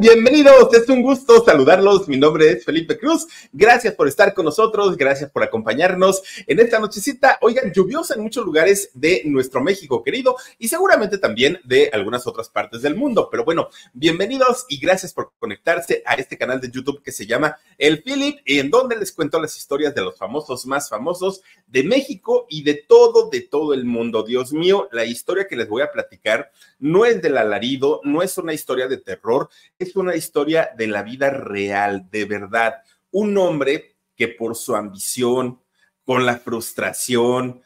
Bienvenidos, es un gusto saludarlos. Mi nombre es Felipe Cruz. Gracias por estar con nosotros, gracias por acompañarnos en esta nochecita, oigan, lluviosa en muchos lugares de nuestro México querido y seguramente también de algunas otras partes del mundo. Pero bueno, bienvenidos y gracias por conectarse a este canal de YouTube que se llama El Philip, en donde les cuento las historias de los famosos más famosos de México y de todo, de todo el mundo. Dios mío, la historia que les voy a platicar no es del alarido, no es una historia de terror, es una historia de la vida real, de verdad. Un hombre que por su ambición, con la frustración,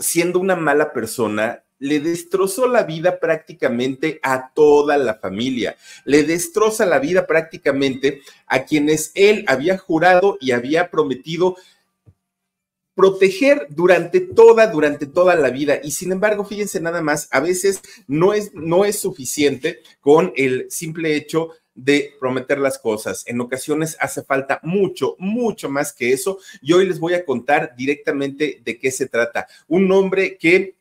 siendo una mala persona, le destrozó la vida prácticamente a toda la familia, le destroza la vida prácticamente a quienes él había jurado y había prometido proteger durante toda, durante toda la vida. Y sin embargo, fíjense nada más, a veces no es, no es suficiente con el simple hecho de prometer las cosas. En ocasiones hace falta mucho, mucho más que eso. Y hoy les voy a contar directamente de qué se trata. Un hombre que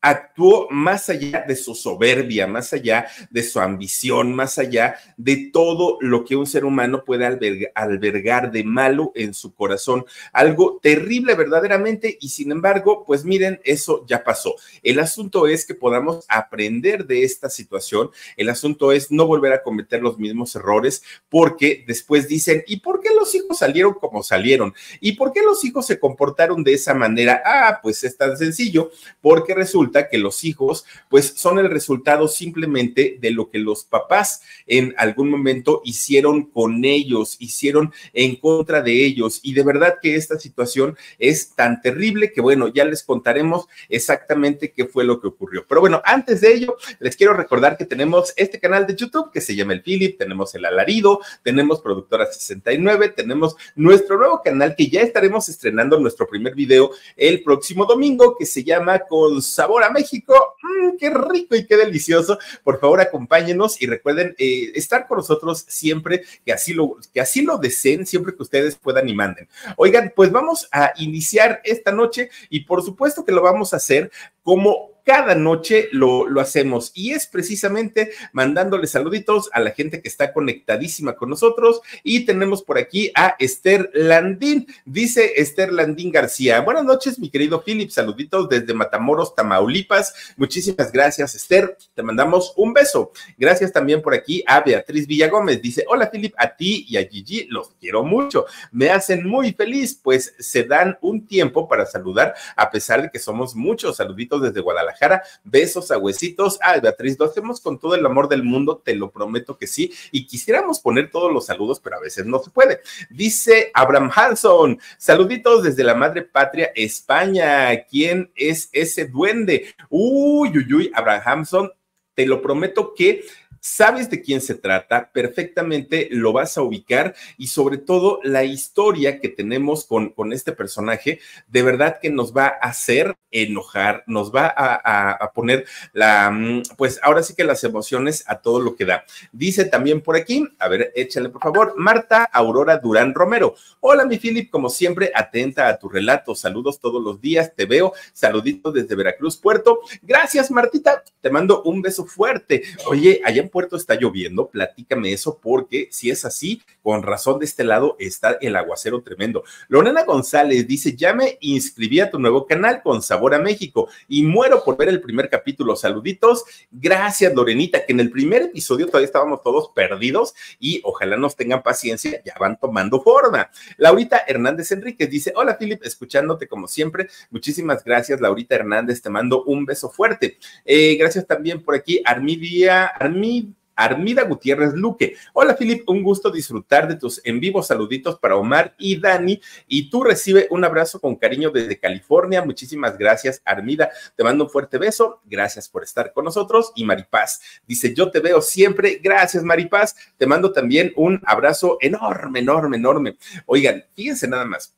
actuó más allá de su soberbia, más allá de su ambición, más allá de todo lo que un ser humano puede albergar, de malo en su corazón. Algo terrible verdaderamente y sin embargo, pues miren, eso ya pasó. El asunto es que podamos aprender de esta situación. El asunto es no volver a cometer los mismos errores porque después dicen, ¿y por qué los hijos salieron como salieron? ¿Y por qué los hijos se comportaron de esa manera? Ah, pues es tan sencillo porque resulta que los hijos pues son el resultado simplemente de lo que los papás en algún momento hicieron con ellos, hicieron en contra de ellos. Y de verdad que esta situación es tan terrible que bueno, ya les contaremos exactamente qué fue lo que ocurrió. Pero bueno, antes de ello, les quiero recordar que tenemos este canal de YouTube que se llama El Philip, tenemos El Alarido, tenemos Productora 69, tenemos nuestro nuevo canal que ya estaremos estrenando nuestro primer video el próximo domingo que se llama Con Sabor a México. Mm, ¡Qué rico y qué delicioso! Por favor, acompáñenos y recuerden eh, estar con nosotros siempre que así, lo, que así lo deseen, siempre que ustedes puedan y manden. Oigan, pues vamos a iniciar esta noche y por supuesto que lo vamos a hacer como cada noche lo, lo hacemos y es precisamente mandándole saluditos a la gente que está conectadísima con nosotros y tenemos por aquí a Esther Landín, dice Esther Landín García. Buenas noches, mi querido Philip, saluditos desde Matamoros, Tamaulipas. Muchísimas gracias, Esther. Te mandamos un beso. Gracias también por aquí a Beatriz Villagómez, dice, hola Philip, a ti y a Gigi, los quiero mucho. Me hacen muy feliz, pues se dan un tiempo para saludar, a pesar de que somos muchos. Saluditos desde Guadalajara. Jara, Besos a huesitos. Ah, Beatriz, lo hacemos con todo el amor del mundo, te lo prometo que sí. Y quisiéramos poner todos los saludos, pero a veces no se puede. Dice Abraham Hanson, saluditos desde la madre patria España. ¿Quién es ese duende? Uy, uy, uy, Abraham Hanson, te lo prometo que sabes de quién se trata, perfectamente lo vas a ubicar y sobre todo la historia que tenemos con, con este personaje, de verdad que nos va a hacer enojar, nos va a, poner la, mm, pues ahora sí que las emociones a todo lo que da. Dice también por aquí, a ver, échale por favor, Marta Aurora Durán Romero. Hola, mi Philip, como siempre, atenta a tu relato. Saludos todos los días, te veo. saludito desde Veracruz, Puerto. Gracias, Martita. Te mando un beso fuerte. Oye, allá en Puerto está lloviendo? Platícame eso porque si es así, con razón de este lado está el aguacero tremendo. Lorena González dice, ya me inscribí a tu nuevo canal con Sabor a México y muero por ver el primer capítulo. Saluditos. Gracias, Lorenita, que en el primer episodio todavía estábamos todos perdidos y ojalá nos tengan paciencia, ya van tomando forma. Laurita Hernández Enríquez dice, hola Filip, escuchándote como siempre. Muchísimas gracias, Laurita Hernández, te mando un beso fuerte. Eh, gracias también por aquí, Armidía Armi Armida Gutiérrez Luque. Hola, Filip, un gusto disfrutar de tus en vivo. Saluditos para Omar y Dani. Y tú recibe un abrazo con cariño desde California. Muchísimas gracias, Armida. Te mando un fuerte beso. Gracias por estar con nosotros. Y Maripaz dice: Yo te veo siempre. Gracias, Maripaz. Te mando también un abrazo enorme, enorme, enorme. Oigan, fíjense nada más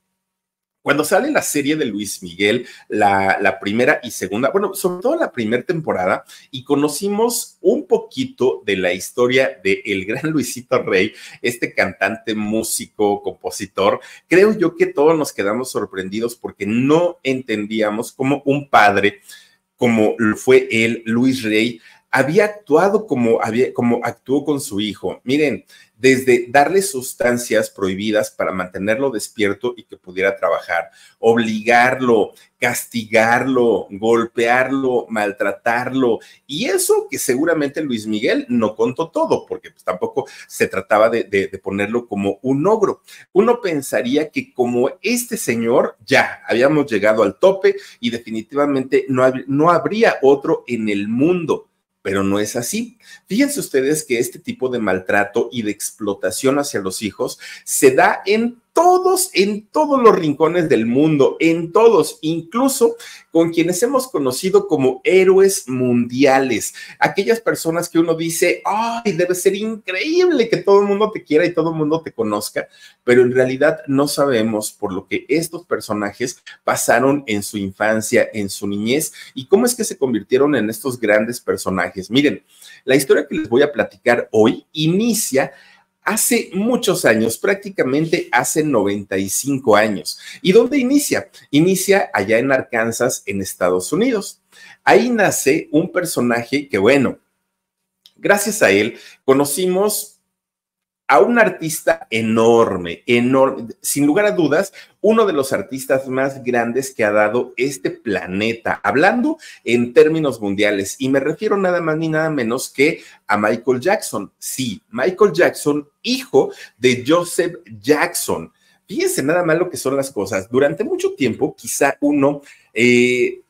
cuando sale la serie de Luis Miguel, la, primera y segunda, bueno, sobre todo la primera temporada, y conocimos un poquito de la historia de el gran Luisito Rey, este cantante, músico, compositor, creo yo que todos nos quedamos sorprendidos porque no entendíamos cómo un padre como fue él, Luis Rey, había actuado como, había, como actuó con su hijo. Miren, desde darle sustancias prohibidas para mantenerlo despierto y que pudiera trabajar, obligarlo, castigarlo, golpearlo, maltratarlo. Y eso que seguramente Luis Miguel no contó todo, porque pues, tampoco se trataba de, ponerlo como un ogro. Uno pensaría que como este señor ya habíamos llegado al tope y definitivamente no, no habría otro en el mundo pero no es así. Fíjense ustedes que este tipo de maltrato y de explotación hacia los hijos se da en todos, en todos los rincones del mundo, en todos, incluso con quienes hemos conocido como héroes mundiales, aquellas personas que uno dice, ay, debe ser increíble que todo el mundo te quiera y todo el mundo te conozca, pero en realidad no sabemos por lo que estos personajes pasaron en su infancia, en su niñez y cómo es que se convirtieron en estos grandes personajes. Miren, la historia que les voy a platicar hoy inicia hace muchos años, prácticamente hace 95 años. ¿Y dónde inicia? Inicia allá en Arkansas, en Estados Unidos. Ahí nace un personaje que, bueno, gracias a él conocimos a un artista enorme, enorme, sin lugar a dudas, uno de los artistas más grandes que ha dado este planeta, hablando en términos mundiales, y me refiero nada más ni nada menos que a Michael Jackson. Sí, Michael Jackson, hijo de Joseph Jackson. Fíjense nada más lo que son las cosas. Durante mucho tiempo, quizá uno eh,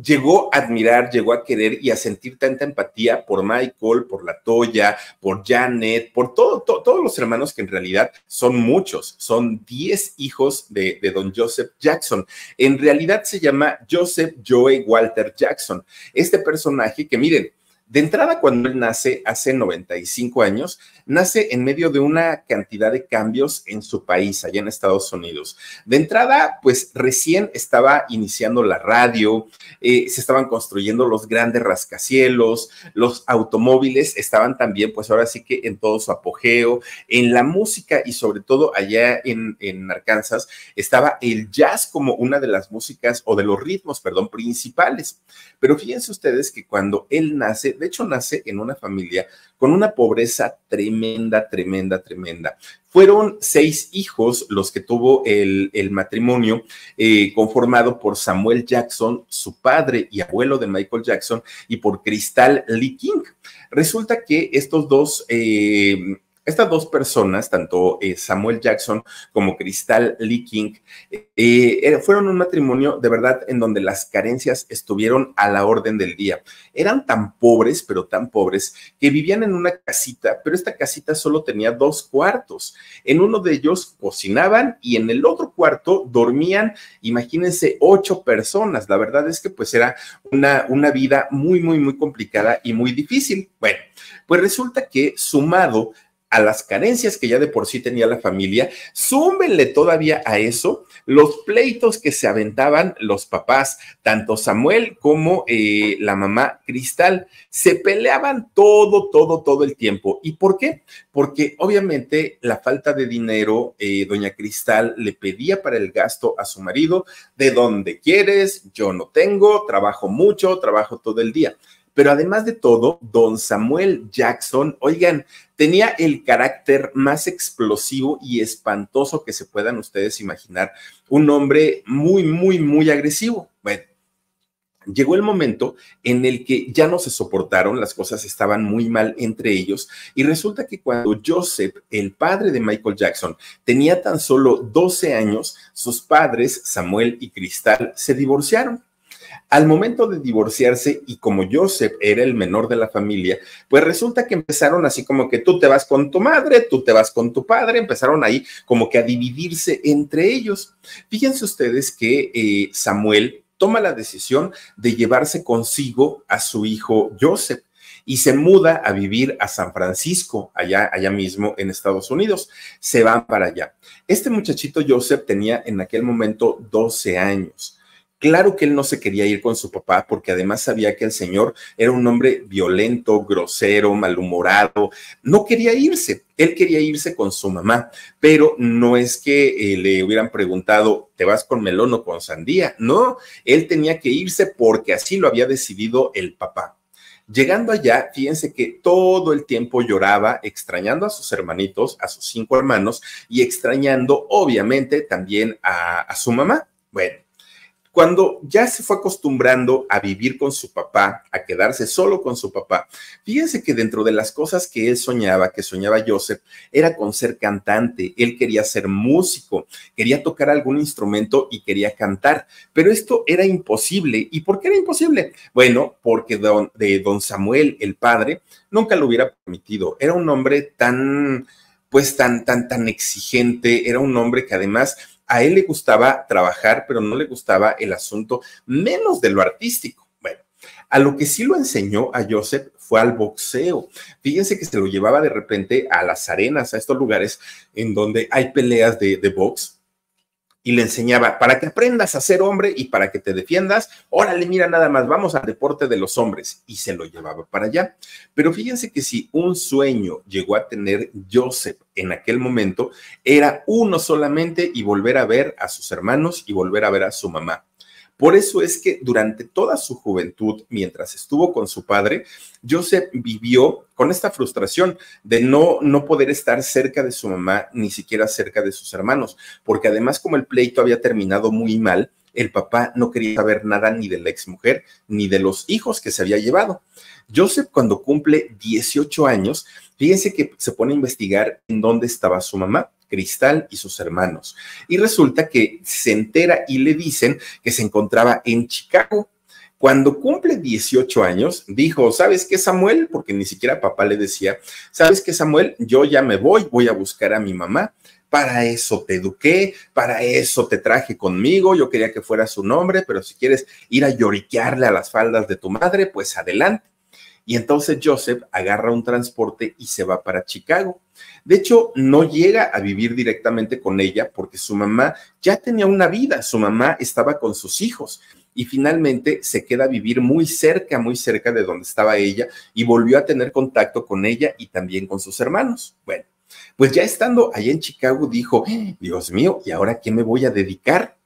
llegó a admirar, llegó a querer y a sentir tanta empatía por Michael, por la Toya, por Janet, por todos los hermanos que en realidad son muchos, son 10 hijos de, de don Joseph Jackson. En realidad se llama Joseph Joey Walter Jackson. Este personaje que miren, de entrada, cuando él nace, hace 95 años, nace en medio de una cantidad de cambios en su país, allá en Estados Unidos. De entrada, pues recién estaba iniciando la radio, eh, se estaban construyendo los grandes rascacielos, los automóviles estaban también, pues ahora sí que en todo su apogeo, en la música y sobre todo allá en, en Arkansas estaba el jazz como una de las músicas o de los ritmos, perdón, principales. Pero fíjense ustedes que cuando él nace, de hecho nace en una familia con una pobreza tremenda, tremenda, tremenda. Fueron seis hijos los que tuvo el, matrimonio eh, conformado por Samuel Jackson, su padre y abuelo de Michael Jackson, y por Crystal Lee King. Resulta que estos dos... Eh, estas dos personas, tanto eh, Samuel Jackson como Crystal Lee King, eh, eh, fueron un matrimonio de verdad en donde las carencias estuvieron a la orden del día. Eran tan pobres, pero tan pobres, que vivían en una casita, pero esta casita solo tenía dos cuartos. En uno de ellos cocinaban y en el otro cuarto dormían, imagínense, ocho personas. La verdad es que pues era una, una vida muy, muy, muy complicada y muy difícil. Bueno, pues resulta que sumado a las carencias que ya de por sí tenía la familia, súmenle todavía a eso los pleitos que se aventaban los papás, tanto Samuel como eh, la mamá Cristal, se peleaban todo, todo, todo el tiempo. ¿Y por qué? Porque obviamente la falta de dinero, eh, doña Cristal le pedía para el gasto a su marido, de donde quieres, yo no tengo, trabajo mucho, trabajo todo el día. Pero además de todo, don Samuel Jackson, oigan, tenía el carácter más explosivo y espantoso que se puedan ustedes imaginar. Un hombre muy, muy, muy agresivo. llegó el momento en el que ya no se soportaron, las cosas estaban muy mal entre ellos y resulta que cuando Joseph, el padre de Michael Jackson, tenía tan solo 12 años, sus padres, Samuel y Cristal, se divorciaron. Al momento de divorciarse y como Joseph era el menor de la familia, pues resulta que empezaron así como que tú te vas con tu madre, tú te vas con tu padre, empezaron ahí como que a dividirse entre ellos. Fíjense ustedes que eh, Samuel toma la decisión de llevarse consigo a su hijo Joseph y se muda a vivir a San Francisco, allá, allá mismo en Estados Unidos. Se van para allá. Este muchachito Joseph tenía en aquel momento 12 años. Claro que él no se quería ir con su papá porque además sabía que el señor era un hombre violento, grosero, malhumorado. No quería irse, él quería irse con su mamá, pero no es que eh, le hubieran preguntado, ¿te vas con melón o con sandía? No, él tenía que irse porque así lo había decidido el papá. Llegando allá, fíjense que todo el tiempo lloraba, extrañando a sus hermanitos, a sus cinco hermanos, y extrañando, obviamente, también a su mamá. Bueno, cuando ya se fue acostumbrando a vivir con su papá, a quedarse solo con su papá, fíjense que dentro de las cosas que él soñaba, que soñaba Joseph, era con ser cantante, él quería ser músico, quería tocar algún instrumento y quería cantar, pero esto era imposible. ¿Y por qué era imposible? Bueno, porque don, de don Samuel, el padre, nunca lo hubiera permitido, era un hombre tan pues tan, tan, tan exigente, era un hombre que además a él le gustaba trabajar, pero no le gustaba el asunto menos de lo artístico. Bueno, a lo que sí lo enseñó a Joseph fue al boxeo. Fíjense que se lo llevaba de repente a las arenas, a estos lugares en donde hay peleas de, de box y le enseñaba para que aprendas a ser hombre y para que te defiendas, órale, mira nada más, vamos al deporte de los hombres y se lo llevaba para allá. Pero fíjense que si un sueño llegó a tener Joseph en aquel momento, era uno solamente y volver a ver a sus hermanos y volver a ver a su mamá. Por eso es que durante toda su juventud, mientras estuvo con su padre, Joseph vivió con esta frustración de no, no poder estar cerca de su mamá, ni siquiera cerca de sus hermanos, porque además como el pleito había terminado muy mal, el papá no quería saber nada ni de la exmujer ni de los hijos que se había llevado. Joseph cuando cumple 18 años, fíjense que se pone a investigar en dónde estaba su mamá Cristal y sus hermanos. Y resulta que se entera y le dicen que se encontraba en Chicago. Cuando cumple 18 años, dijo, ¿sabes qué, Samuel? Porque ni siquiera papá le decía, ¿sabes qué, Samuel? Yo ya me voy, voy a buscar a mi mamá. Para eso te eduqué, para eso te traje conmigo. Yo quería que fuera su nombre, pero si quieres ir a lloriquearle a las faldas de tu madre, pues adelante. Y entonces Joseph agarra un transporte y se va para Chicago. De hecho, no llega a vivir directamente con ella porque su mamá ya tenía una vida, su mamá estaba con sus hijos y finalmente se queda a vivir muy cerca, muy cerca de donde estaba ella y volvió a tener contacto con ella y también con sus hermanos. Bueno, pues ya estando allá en Chicago dijo, eh, Dios mío, ¿y ahora qué me voy a dedicar?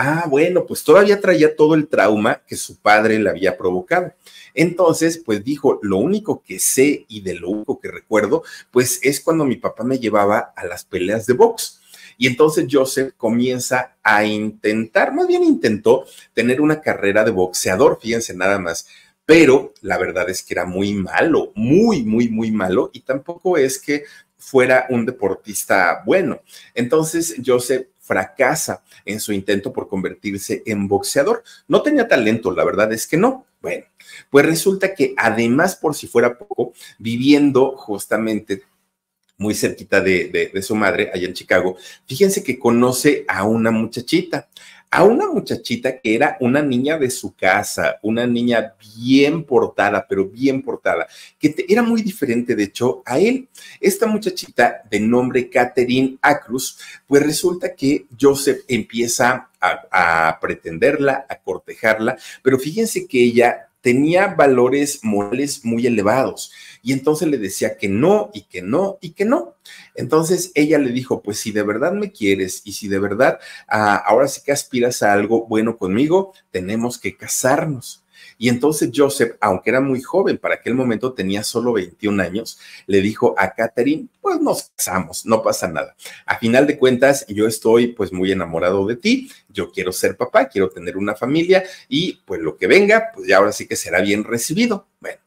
Ah, bueno, pues todavía traía todo el trauma que su padre le había provocado. Entonces, pues dijo, lo único que sé y de lo único que recuerdo, pues es cuando mi papá me llevaba a las peleas de box. Y entonces Joseph comienza a intentar, más bien intentó tener una carrera de boxeador, fíjense nada más pero la verdad es que era muy malo, muy, muy, muy malo, y tampoco es que fuera un deportista bueno. Entonces, Joseph fracasa en su intento por convertirse en boxeador. No tenía talento, la verdad es que no. Bueno, pues resulta que además, por si fuera poco, viviendo justamente muy cerquita de, su madre, allá en Chicago, fíjense que conoce a una muchachita, a una muchachita que era una niña de su casa, una niña bien portada, pero bien portada, que era muy diferente, de hecho, a él. Esta muchachita de nombre Catherine Acruz, pues resulta que Joseph empieza a, a pretenderla, a cortejarla, pero fíjense que ella tenía valores morales muy elevados y entonces le decía que no y que no y que no. Entonces ella le dijo, pues si de verdad me quieres y si de verdad ah, ahora sí que aspiras a algo bueno conmigo, tenemos que casarnos. Y entonces Joseph, aunque era muy joven, para aquel momento tenía solo 21 años, le dijo a Catherine, pues nos casamos, no pasa nada. A final de cuentas, yo estoy pues muy enamorado de ti, yo quiero ser papá, quiero tener una familia y pues lo que venga, pues ya ahora sí que será bien recibido. Bueno,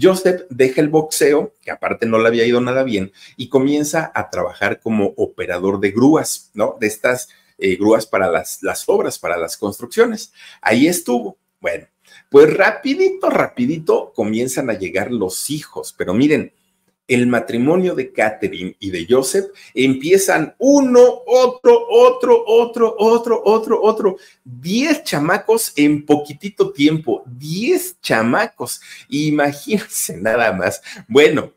Joseph deja el boxeo, que aparte no le había ido nada bien, y comienza a trabajar como operador de grúas, ¿no? De estas eh, grúas para las, las obras, para las construcciones. Ahí estuvo. Bueno, pues rapidito, rapidito comienzan a llegar los hijos, pero miren, el matrimonio de Catherine y de Joseph empiezan uno, otro, otro, otro, otro, otro, otro. Diez chamacos en poquitito tiempo. Diez chamacos. Imagínense nada más. Bueno,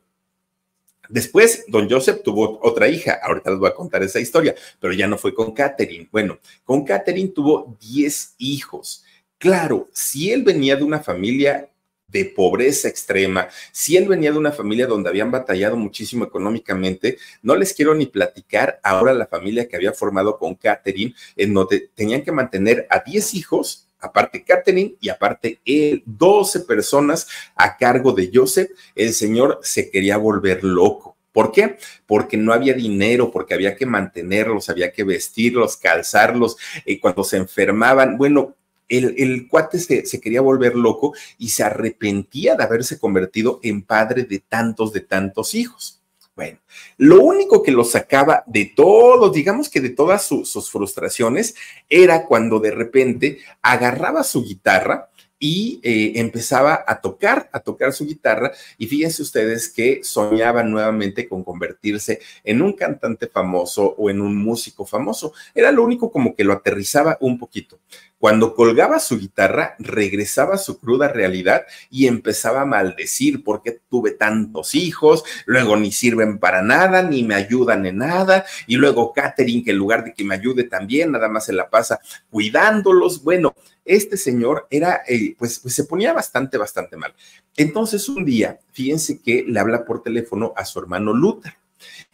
Después, don Joseph tuvo otra hija, ahorita les voy a contar esa historia, pero ya no fue con Catherine. Bueno, con Catherine tuvo diez hijos. Claro, si él venía de una familia de pobreza extrema. Si él venía de una familia donde habían batallado muchísimo económicamente, no les quiero ni platicar ahora la familia que había formado con Catherine, en donde tenían que mantener a 10 hijos, aparte Catherine y aparte él, 12 personas a cargo de Joseph. El señor se quería volver loco. ¿Por qué? Porque no había dinero, porque había que mantenerlos, había que vestirlos, calzarlos, y cuando se enfermaban, bueno, el, cuate se, quería volver loco y se arrepentía de haberse convertido en padre de tantos, de tantos hijos. Bueno, lo único que lo sacaba de todo, digamos que de todas sus frustraciones, era cuando de repente agarraba su guitarra, y eh, empezaba a tocar, a tocar su guitarra. Y fíjense ustedes que soñaba nuevamente con convertirse en un cantante famoso o en un músico famoso. Era lo único como que lo aterrizaba un poquito. Cuando colgaba su guitarra, regresaba a su cruda realidad y empezaba a maldecir porque tuve tantos hijos, luego ni sirven para nada, ni me ayudan en nada, y luego Catherine, que en lugar de que me ayude también, nada más se la pasa cuidándolos. Bueno, este señor era, eh, pues, pues, se ponía bastante, bastante mal. Entonces un día, fíjense que le habla por teléfono a su hermano Luther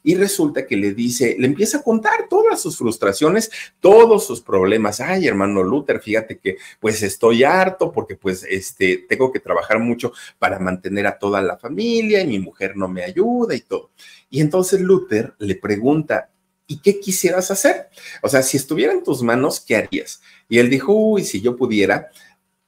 y resulta que le dice, le empieza a contar todas sus frustraciones, todos sus problemas. Ay, hermano Luther, fíjate que pues estoy harto porque pues este tengo que trabajar mucho para mantener a toda la familia y mi mujer no me ayuda y todo. Y entonces Luther le pregunta, ¿y qué quisieras hacer? O sea, si estuviera en tus manos, ¿qué harías? Y él dijo, uy, si yo pudiera,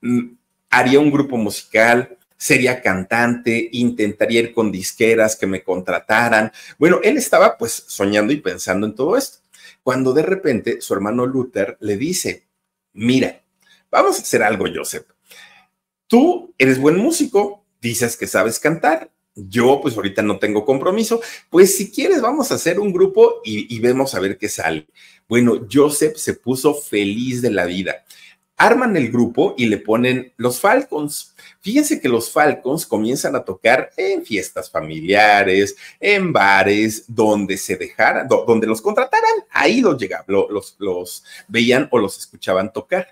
mm, haría un grupo musical, sería cantante, intentaría ir con disqueras que me contrataran. Bueno, él estaba pues soñando y pensando en todo esto, cuando de repente su hermano Luther le dice, mira, vamos a hacer algo, Joseph. Tú eres buen músico, dices que sabes cantar. Yo pues ahorita no tengo compromiso, pues si quieres vamos a hacer un grupo y, vemos a ver qué sale. Bueno, Joseph se puso feliz de la vida arman el grupo y le ponen los Falcons. Fíjense que los Falcons comienzan a tocar en fiestas familiares, en bares, donde se dejaran, donde los contrataran, ahí los llegaban, los, los veían o los escuchaban tocar.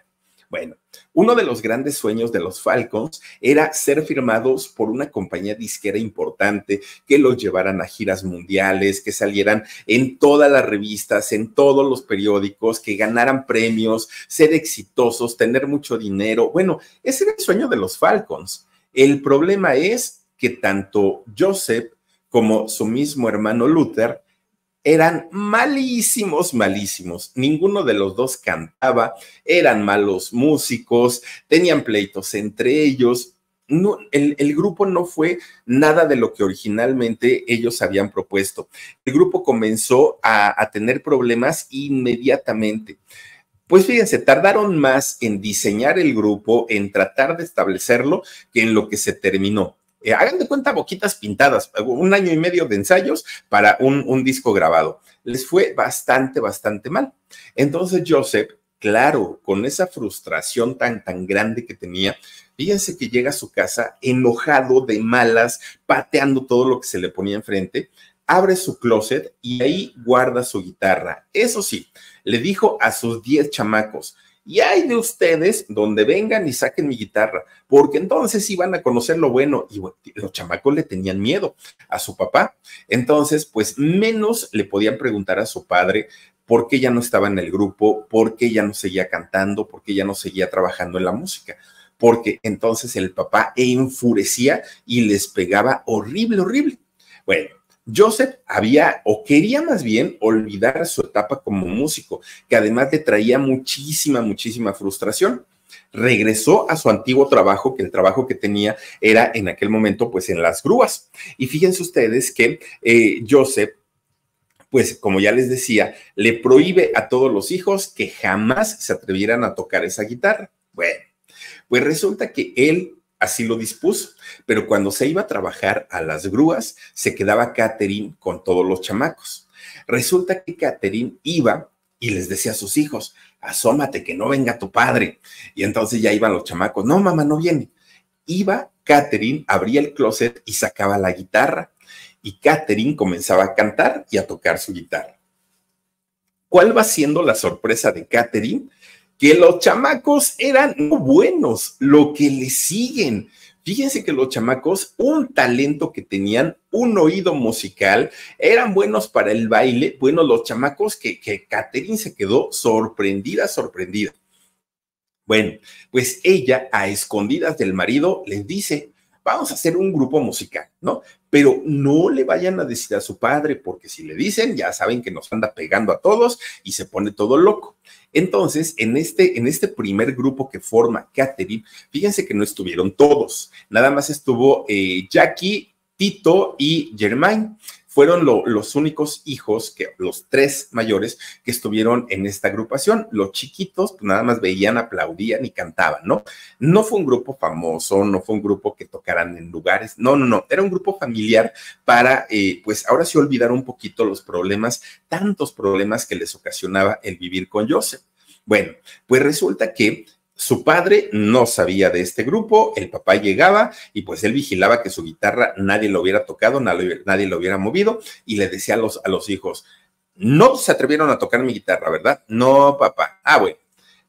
Bueno, uno de los grandes sueños de los Falcons era ser firmados por una compañía disquera importante, que los llevaran a giras mundiales, que salieran en todas las revistas, en todos los periódicos, que ganaran premios, ser exitosos, tener mucho dinero. Bueno, ese era el sueño de los Falcons. El problema es que tanto Joseph como su mismo hermano Luther eran malísimos, malísimos. Ninguno de los dos cantaba, eran malos músicos, tenían pleitos entre ellos. el, grupo no fue nada de lo que originalmente ellos habían propuesto. El grupo comenzó a tener problemas inmediatamente. Pues fíjense, tardaron más en diseñar el grupo, en tratar de establecerlo, que en lo que se terminó. Eh, hagan de cuenta boquitas pintadas, un año y medio de ensayos para un, disco grabado. Les fue bastante, bastante mal. Entonces Joseph, claro, con esa frustración tan, tan grande que tenía, fíjense que llega a su casa enojado, de malas, pateando todo lo que se le ponía enfrente, abre su closet y ahí guarda su guitarra. Eso sí, le dijo a sus 10 chamacos, y hay de ustedes donde vengan y saquen mi guitarra, porque entonces iban a conocer lo bueno y los chamacos le tenían miedo a su papá. Entonces, pues menos le podían preguntar a su padre por qué ya no estaba en el grupo, por qué ya no seguía cantando, por qué ya no seguía trabajando en la música porque entonces el papá enfurecía y les pegaba horrible, horrible. Bueno, Joseph había o quería más bien olvidar su etapa como músico, que además le traía muchísima, muchísima frustración. Regresó a su antiguo trabajo, que el trabajo que tenía era en aquel momento pues en las grúas. Y fíjense ustedes que eh, Joseph pues como ya les decía, le prohíbe a todos los hijos que jamás se atrevieran a tocar esa guitarra. Bueno, pues resulta que él así lo dispuso. Pero cuando se iba a trabajar a las grúas, se quedaba Catherine con todos los chamacos. Resulta que Catherine iba y les decía a sus hijos, asómate, que no venga tu padre. Y entonces ya iban los chamacos, no, mamá, no viene. Iba Catherine, abría el closet y sacaba la guitarra. Y Catherine comenzaba a cantar y a tocar su guitarra. ¿Cuál va siendo la sorpresa de Catherine? que los chamacos eran buenos, lo que le siguen. Fíjense que los chamacos, un talento que tenían, un oído musical, eran buenos para el baile. Bueno, los chamacos que, que Catherine se quedó sorprendida, sorprendida. Bueno, pues ella a escondidas del marido les dice, vamos a hacer un grupo musical, ¿no? pero no le vayan a decir a su padre, porque si le dicen, ya saben que nos anda pegando a todos y se pone todo loco. Entonces, en este, en este primer grupo que forma Catherine, fíjense que no estuvieron todos, nada más estuvo eh, Jackie, Tito y Germain fueron los únicos hijos, que, los tres mayores, que estuvieron en esta agrupación. Los chiquitos pues, nada más veían, aplaudían y cantaban, ¿no? No fue un grupo famoso, no fue un grupo que tocaran en lugares, no, no, no, era un grupo familiar para, eh, pues ahora sí olvidar un poquito los problemas, tantos problemas que les ocasionaba el vivir con Joseph. Bueno, pues resulta que su padre no sabía de este grupo, el papá llegaba y pues él vigilaba que su guitarra nadie lo hubiera tocado, nadie lo hubiera movido y le decía a los, a los hijos, no se atrevieron a tocar mi guitarra, ¿verdad? No, papá. Ah, bueno.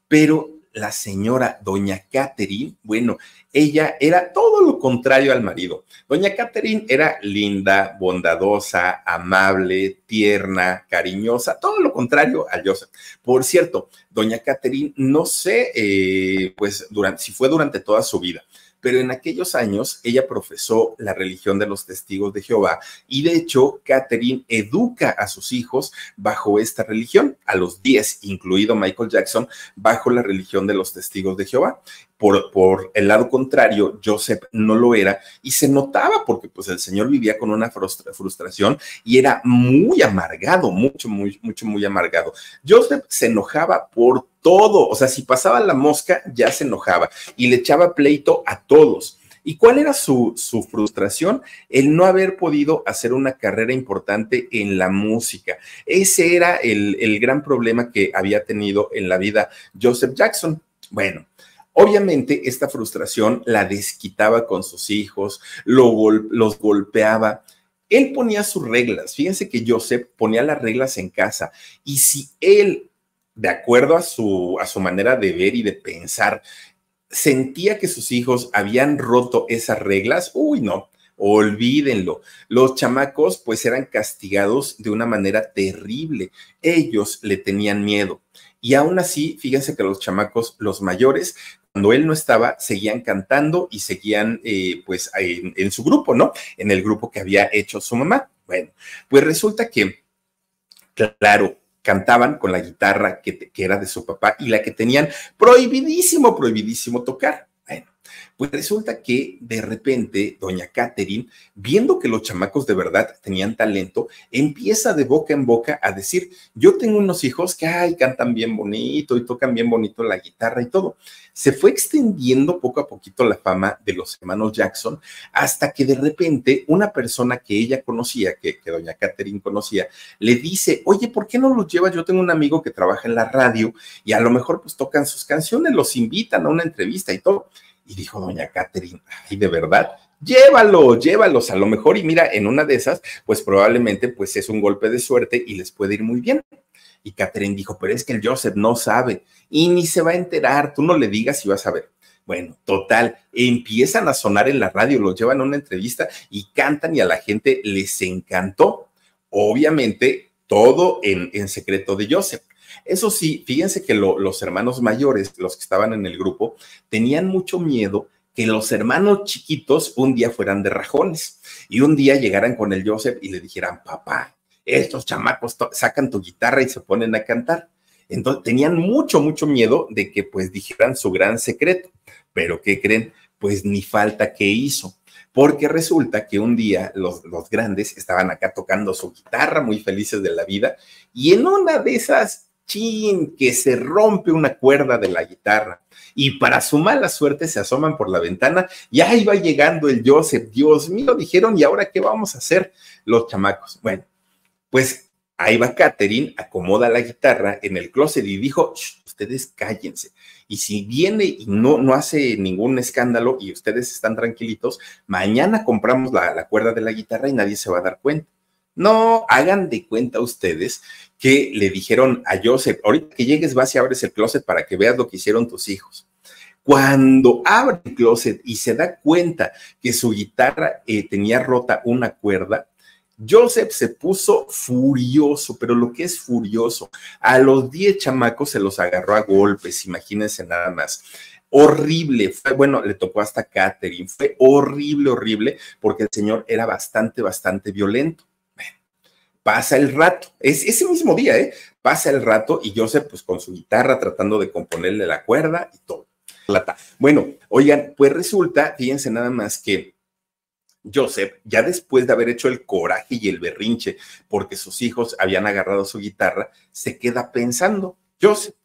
Pero la señora doña Catherine, bueno, ella era todo lo contrario al marido. Doña Catherine era linda, bondadosa, amable, tierna, cariñosa, todo lo contrario a Joseph. Por cierto, doña Catherine, no sé, eh, pues, durante, si fue durante toda su vida, pero en aquellos años ella profesó la religión de los testigos de Jehová y de hecho Catherine educa a sus hijos bajo esta religión, a los 10, incluido Michael Jackson, bajo la religión de los testigos de Jehová. Por, el lado contrario, Joseph no lo era y se notaba porque pues el señor vivía con una frustración y era muy amargado, mucho, muy, mucho, muy amargado. Joseph se enojaba por todo, o sea, si pasaba la mosca ya se enojaba y le echaba pleito a todos. ¿Y cuál era su, su frustración? El no haber podido hacer una carrera importante en la música. Ese era el, el gran problema que había tenido en la vida Joseph Jackson. Bueno, Obviamente esta frustración la desquitaba con sus hijos, los golpeaba. Él ponía sus reglas. Fíjense que Joseph ponía las reglas en casa y si él, de acuerdo a su, a su manera de ver y de pensar, sentía que sus hijos habían roto esas reglas, uy, no, olvídenlo. Los chamacos pues eran castigados de una manera terrible. Ellos le tenían miedo. Y aún así, fíjense que los chamacos, los mayores, cuando él no estaba, seguían cantando y seguían eh, pues en, su grupo, ¿no? En el grupo que había hecho su mamá. Bueno, pues resulta que, claro, cantaban con la guitarra que, que, era de su papá y la que tenían prohibidísimo, prohibidísimo tocar. Pues resulta que de repente doña Catherine, viendo que los chamacos de verdad tenían talento, empieza de boca en boca a decir, yo tengo unos hijos que, ay, cantan bien bonito y tocan bien bonito la guitarra y todo. Se fue extendiendo poco a poquito la fama de los hermanos Jackson hasta que de repente una persona que ella conocía, que, doña Catherine conocía, le dice, oye, ¿por qué no los lleva? Yo tengo un amigo que trabaja en la radio y a lo mejor pues tocan sus canciones, los invitan a una entrevista y todo. Y dijo doña Catherine, ay, de verdad, llévalo, llévalos a lo mejor. Y mira, en una de esas, pues probablemente pues es un golpe de suerte y les puede ir muy bien. Y Catherine dijo, pero es que el Joseph no sabe y ni se va a enterar, tú no le digas y vas a ver. Bueno, total, empiezan a sonar en la radio, los llevan a una entrevista y cantan y a la gente les encantó. Obviamente, todo en secreto de Joseph. Eso sí, fíjense que los hermanos mayores, los que estaban en el grupo, tenían mucho miedo que los hermanos chiquitos un día fueran de rajones y un día llegaran con el Joseph y le dijeran, papá, estos chamacos sacan tu guitarra y se ponen a cantar. Entonces tenían mucho, mucho miedo de que pues dijeran su gran secreto. Pero ¿qué creen? Pues ni falta que hizo. Porque resulta que un día los, los grandes estaban acá tocando su guitarra, muy felices de la vida, y en una de esas chin, que se rompe una cuerda de la guitarra. Y para su mala suerte se asoman por la ventana y ahí va llegando el Joseph. Dios mío, dijeron, ¿y ahora qué vamos a hacer los chamacos? Bueno, pues ahí va Catherine, acomoda la guitarra en el closet y dijo, ustedes cállense. Y si viene y no, no hace ningún escándalo y ustedes están tranquilitos, mañana compramos la, la cuerda de la guitarra y nadie se va a dar cuenta. No, hagan de cuenta ustedes que le dijeron a Joseph, ahorita que llegues vas y abres el closet para que veas lo que hicieron tus hijos. Cuando abre el closet y se da cuenta que su guitarra eh, tenía rota una cuerda, Joseph se puso furioso, pero lo que es furioso, a los 10 chamacos se los agarró a golpes, imagínense nada más horrible. Fue, bueno, le tocó hasta Catherine. Fue horrible, horrible, porque el señor era bastante, bastante violento pasa el rato, es ese mismo día, ¿eh? Pasa el rato y Joseph, pues con su guitarra tratando de componerle la cuerda y todo. Bueno, oigan, pues resulta, fíjense nada más que Joseph, ya después de haber hecho el coraje y el berrinche porque sus hijos habían agarrado su guitarra, se queda pensando, Joseph.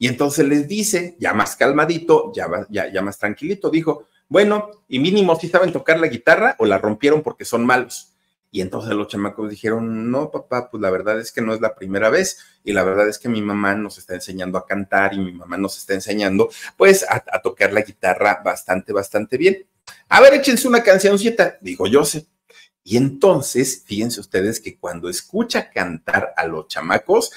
Y entonces les dice, ya más calmadito, ya, ya, más tranquilito, dijo, bueno, y mínimo si saben tocar la guitarra o la rompieron porque son malos. Y entonces los chamacos dijeron, no, papá, pues la verdad es que no es la primera vez y la verdad es que mi mamá nos está enseñando a cantar y mi mamá nos está enseñando pues a, tocar la guitarra bastante, bastante bien. A ver, échense una cancioncita, dijo Joseph. Y entonces, fíjense ustedes que cuando escucha cantar a los chamacos,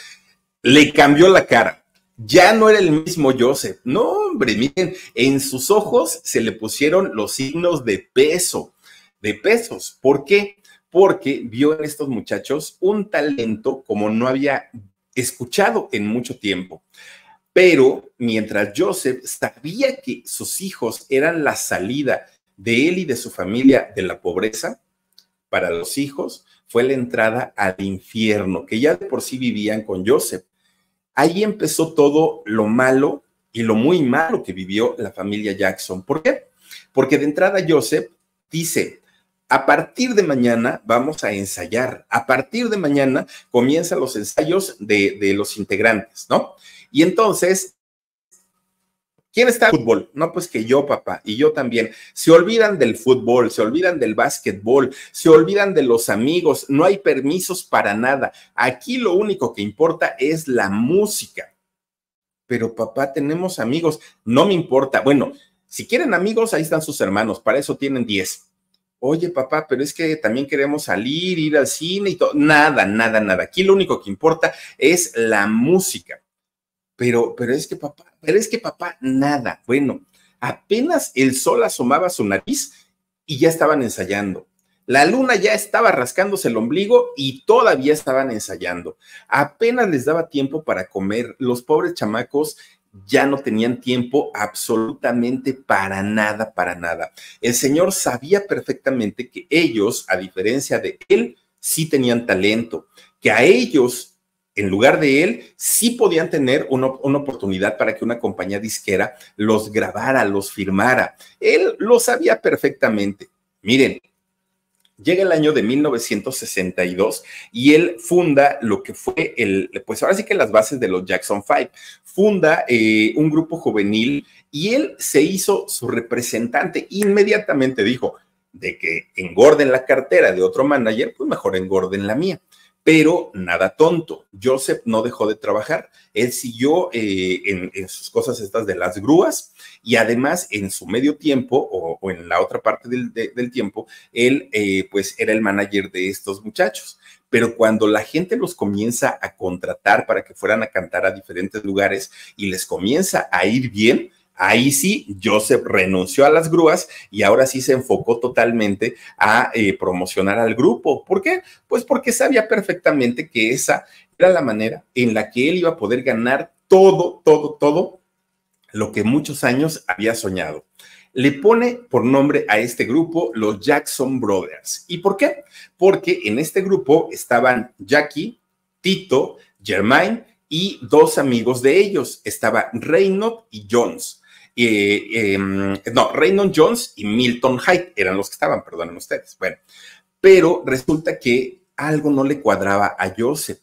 le cambió la cara. Ya no era el mismo Joseph. No, hombre, miren, en sus ojos se le pusieron los signos de peso, de pesos. ¿Por qué? porque vio en estos muchachos un talento como no había escuchado en mucho tiempo. Pero mientras Joseph sabía que sus hijos eran la salida de él y de su familia de la pobreza, para los hijos fue la entrada al infierno, que ya de por sí vivían con Joseph. Ahí empezó todo lo malo y lo muy malo que vivió la familia Jackson. ¿Por qué? Porque de entrada Joseph dice, a partir de mañana vamos a ensayar. A partir de mañana comienzan los ensayos de, los integrantes, ¿no? Y entonces ¿Quién está en fútbol? No, pues que yo, papá, y yo también. Se olvidan del fútbol, se olvidan del básquetbol, se olvidan de los amigos, no hay permisos para nada. Aquí lo único que importa es la música. Pero papá, tenemos amigos, no me importa. Bueno, si quieren amigos, ahí están sus hermanos, para eso tienen 10 oye papá, pero es que también queremos salir, ir al cine y todo. Nada, nada, nada. Aquí lo único que importa es la música. Pero, pero es que papá, pero es que papá, nada. Bueno, apenas el sol asomaba su nariz y ya estaban ensayando. La luna ya estaba rascándose el ombligo y todavía estaban ensayando. Apenas les daba tiempo para comer. Los pobres chamacos ya no tenían tiempo absolutamente para nada, para nada. El Señor sabía perfectamente que ellos, a diferencia de Él, sí tenían talento, que a ellos, en lugar de Él, sí podían tener una, oportunidad para que una compañía disquera los grabara, los firmara. Él lo sabía perfectamente. Miren, Llega el año de 1962 y él funda lo que fue el, pues ahora sí que las bases de los Jackson Five. Funda eh, un grupo juvenil y él se hizo su representante. Inmediatamente dijo de que engorden la cartera de otro manager, pues mejor engorden la mía pero nada tonto. Joseph no dejó de trabajar, él siguió eh, en, sus cosas estas de las grúas y además en su medio tiempo o, en la otra parte del, tiempo, él eh, pues era el manager de estos muchachos. Pero cuando la gente los comienza a contratar para que fueran a cantar a diferentes lugares y les comienza a ir bien, Ahí sí, Joseph renunció a las grúas y ahora sí se enfocó totalmente a eh, promocionar al grupo. ¿Por qué? Pues porque sabía perfectamente que esa era la manera en la que él iba a poder ganar todo, todo, todo lo que muchos años había soñado. Le pone por nombre a este grupo los Jackson Brothers. ¿Y por qué? Porque en este grupo estaban Jackie, Tito, Germain y dos amigos de ellos. Estaba Reynolds y Jones. Em, no, Raymond Jones y Milton Hyde eran los que estaban, perdonen ustedes. Bueno, pero resulta que algo no le cuadraba a Joseph,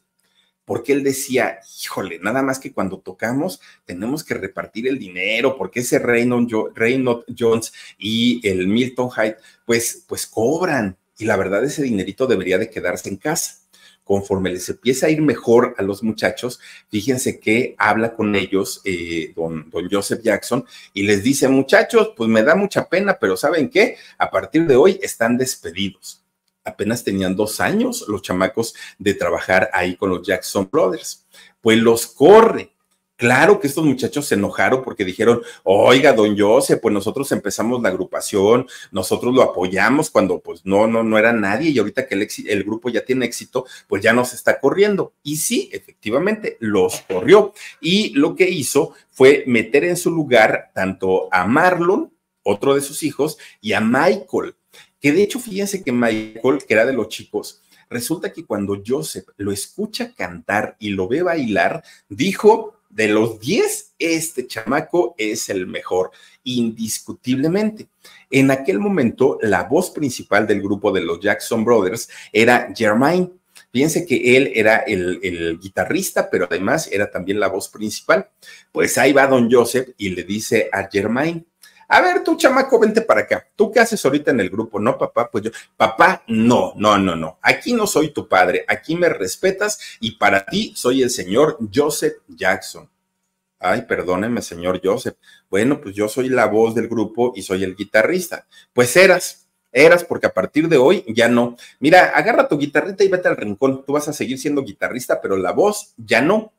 porque él decía, híjole, nada más que cuando tocamos tenemos que repartir el dinero, porque ese Reynolds Jones y el Milton Hyde, pues, pues cobran, y la verdad ese dinerito debería de quedarse en casa conforme les empieza a ir mejor a los muchachos, fíjense que habla con ellos eh, don Joseph Jackson y les dice, muchachos, pues me da mucha pena, pero ¿saben qué? A partir de hoy están despedidos. Apenas tenían dos años los chamacos de trabajar ahí con los Jackson Brothers. Pues los corre, Claro que estos muchachos se enojaron porque dijeron, oiga, don Joseph, pues nosotros empezamos la agrupación, nosotros lo apoyamos cuando pues no, no, no era nadie y ahorita que el, el grupo ya tiene éxito, pues ya nos está corriendo. Y sí, efectivamente, los corrió. Y lo que hizo fue meter en su lugar tanto a Marlon, otro de sus hijos, y a Michael, que de hecho fíjense que Michael, que era de los chicos, resulta que cuando Joseph lo escucha cantar y lo ve bailar, dijo, de los 10, este chamaco es el mejor, indiscutiblemente. En aquel momento, la voz principal del grupo de los Jackson Brothers era Jermaine. Piense que él era el, guitarrista, pero además era también la voz principal. Pues ahí va Don Joseph y le dice a Jermaine a ver, tú chamaco, vente para acá. ¿Tú qué haces ahorita en el grupo? No, papá, pues yo, papá, no, no, no, no. Aquí no soy tu padre, aquí me respetas y para ti soy el señor Joseph Jackson. Ay, perdóneme, señor Joseph. Bueno, pues yo soy la voz del grupo y soy el guitarrista. Pues eras, eras porque a partir de hoy ya no. Mira, agarra tu guitarrita y vete al rincón. Tú vas a seguir siendo guitarrista, pero la voz ya no.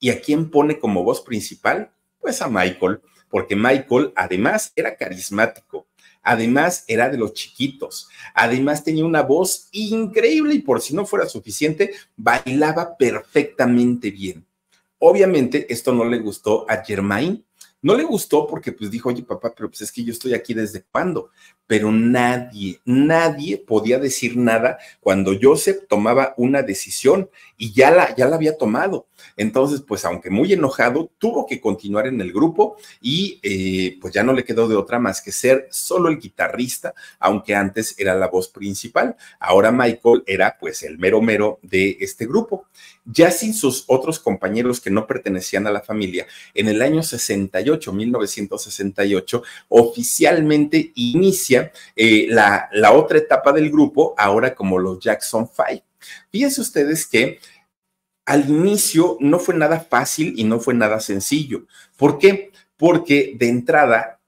¿Y a quién pone como voz principal? Pues a Michael porque Michael además era carismático, además era de los chiquitos, además tenía una voz increíble y por si no fuera suficiente, bailaba perfectamente bien. Obviamente esto no le gustó a Germain, no le gustó porque pues dijo, oye papá, pero pues es que yo estoy aquí desde cuándo, pero nadie, nadie podía decir nada cuando Joseph tomaba una decisión y ya la, ya la había tomado. Entonces, pues aunque muy enojado, tuvo que continuar en el grupo y eh, pues ya no le quedó de otra más que ser solo el guitarrista, aunque antes era la voz principal. Ahora Michael era pues el mero mero de este grupo. Ya sin sus otros compañeros que no pertenecían a la familia, en el año 68, 1968, oficialmente inicia eh, la, otra etapa del grupo, ahora como los Jackson Five. Fíjense ustedes que al inicio no fue nada fácil y no fue nada sencillo. ¿Por qué? Porque de entrada,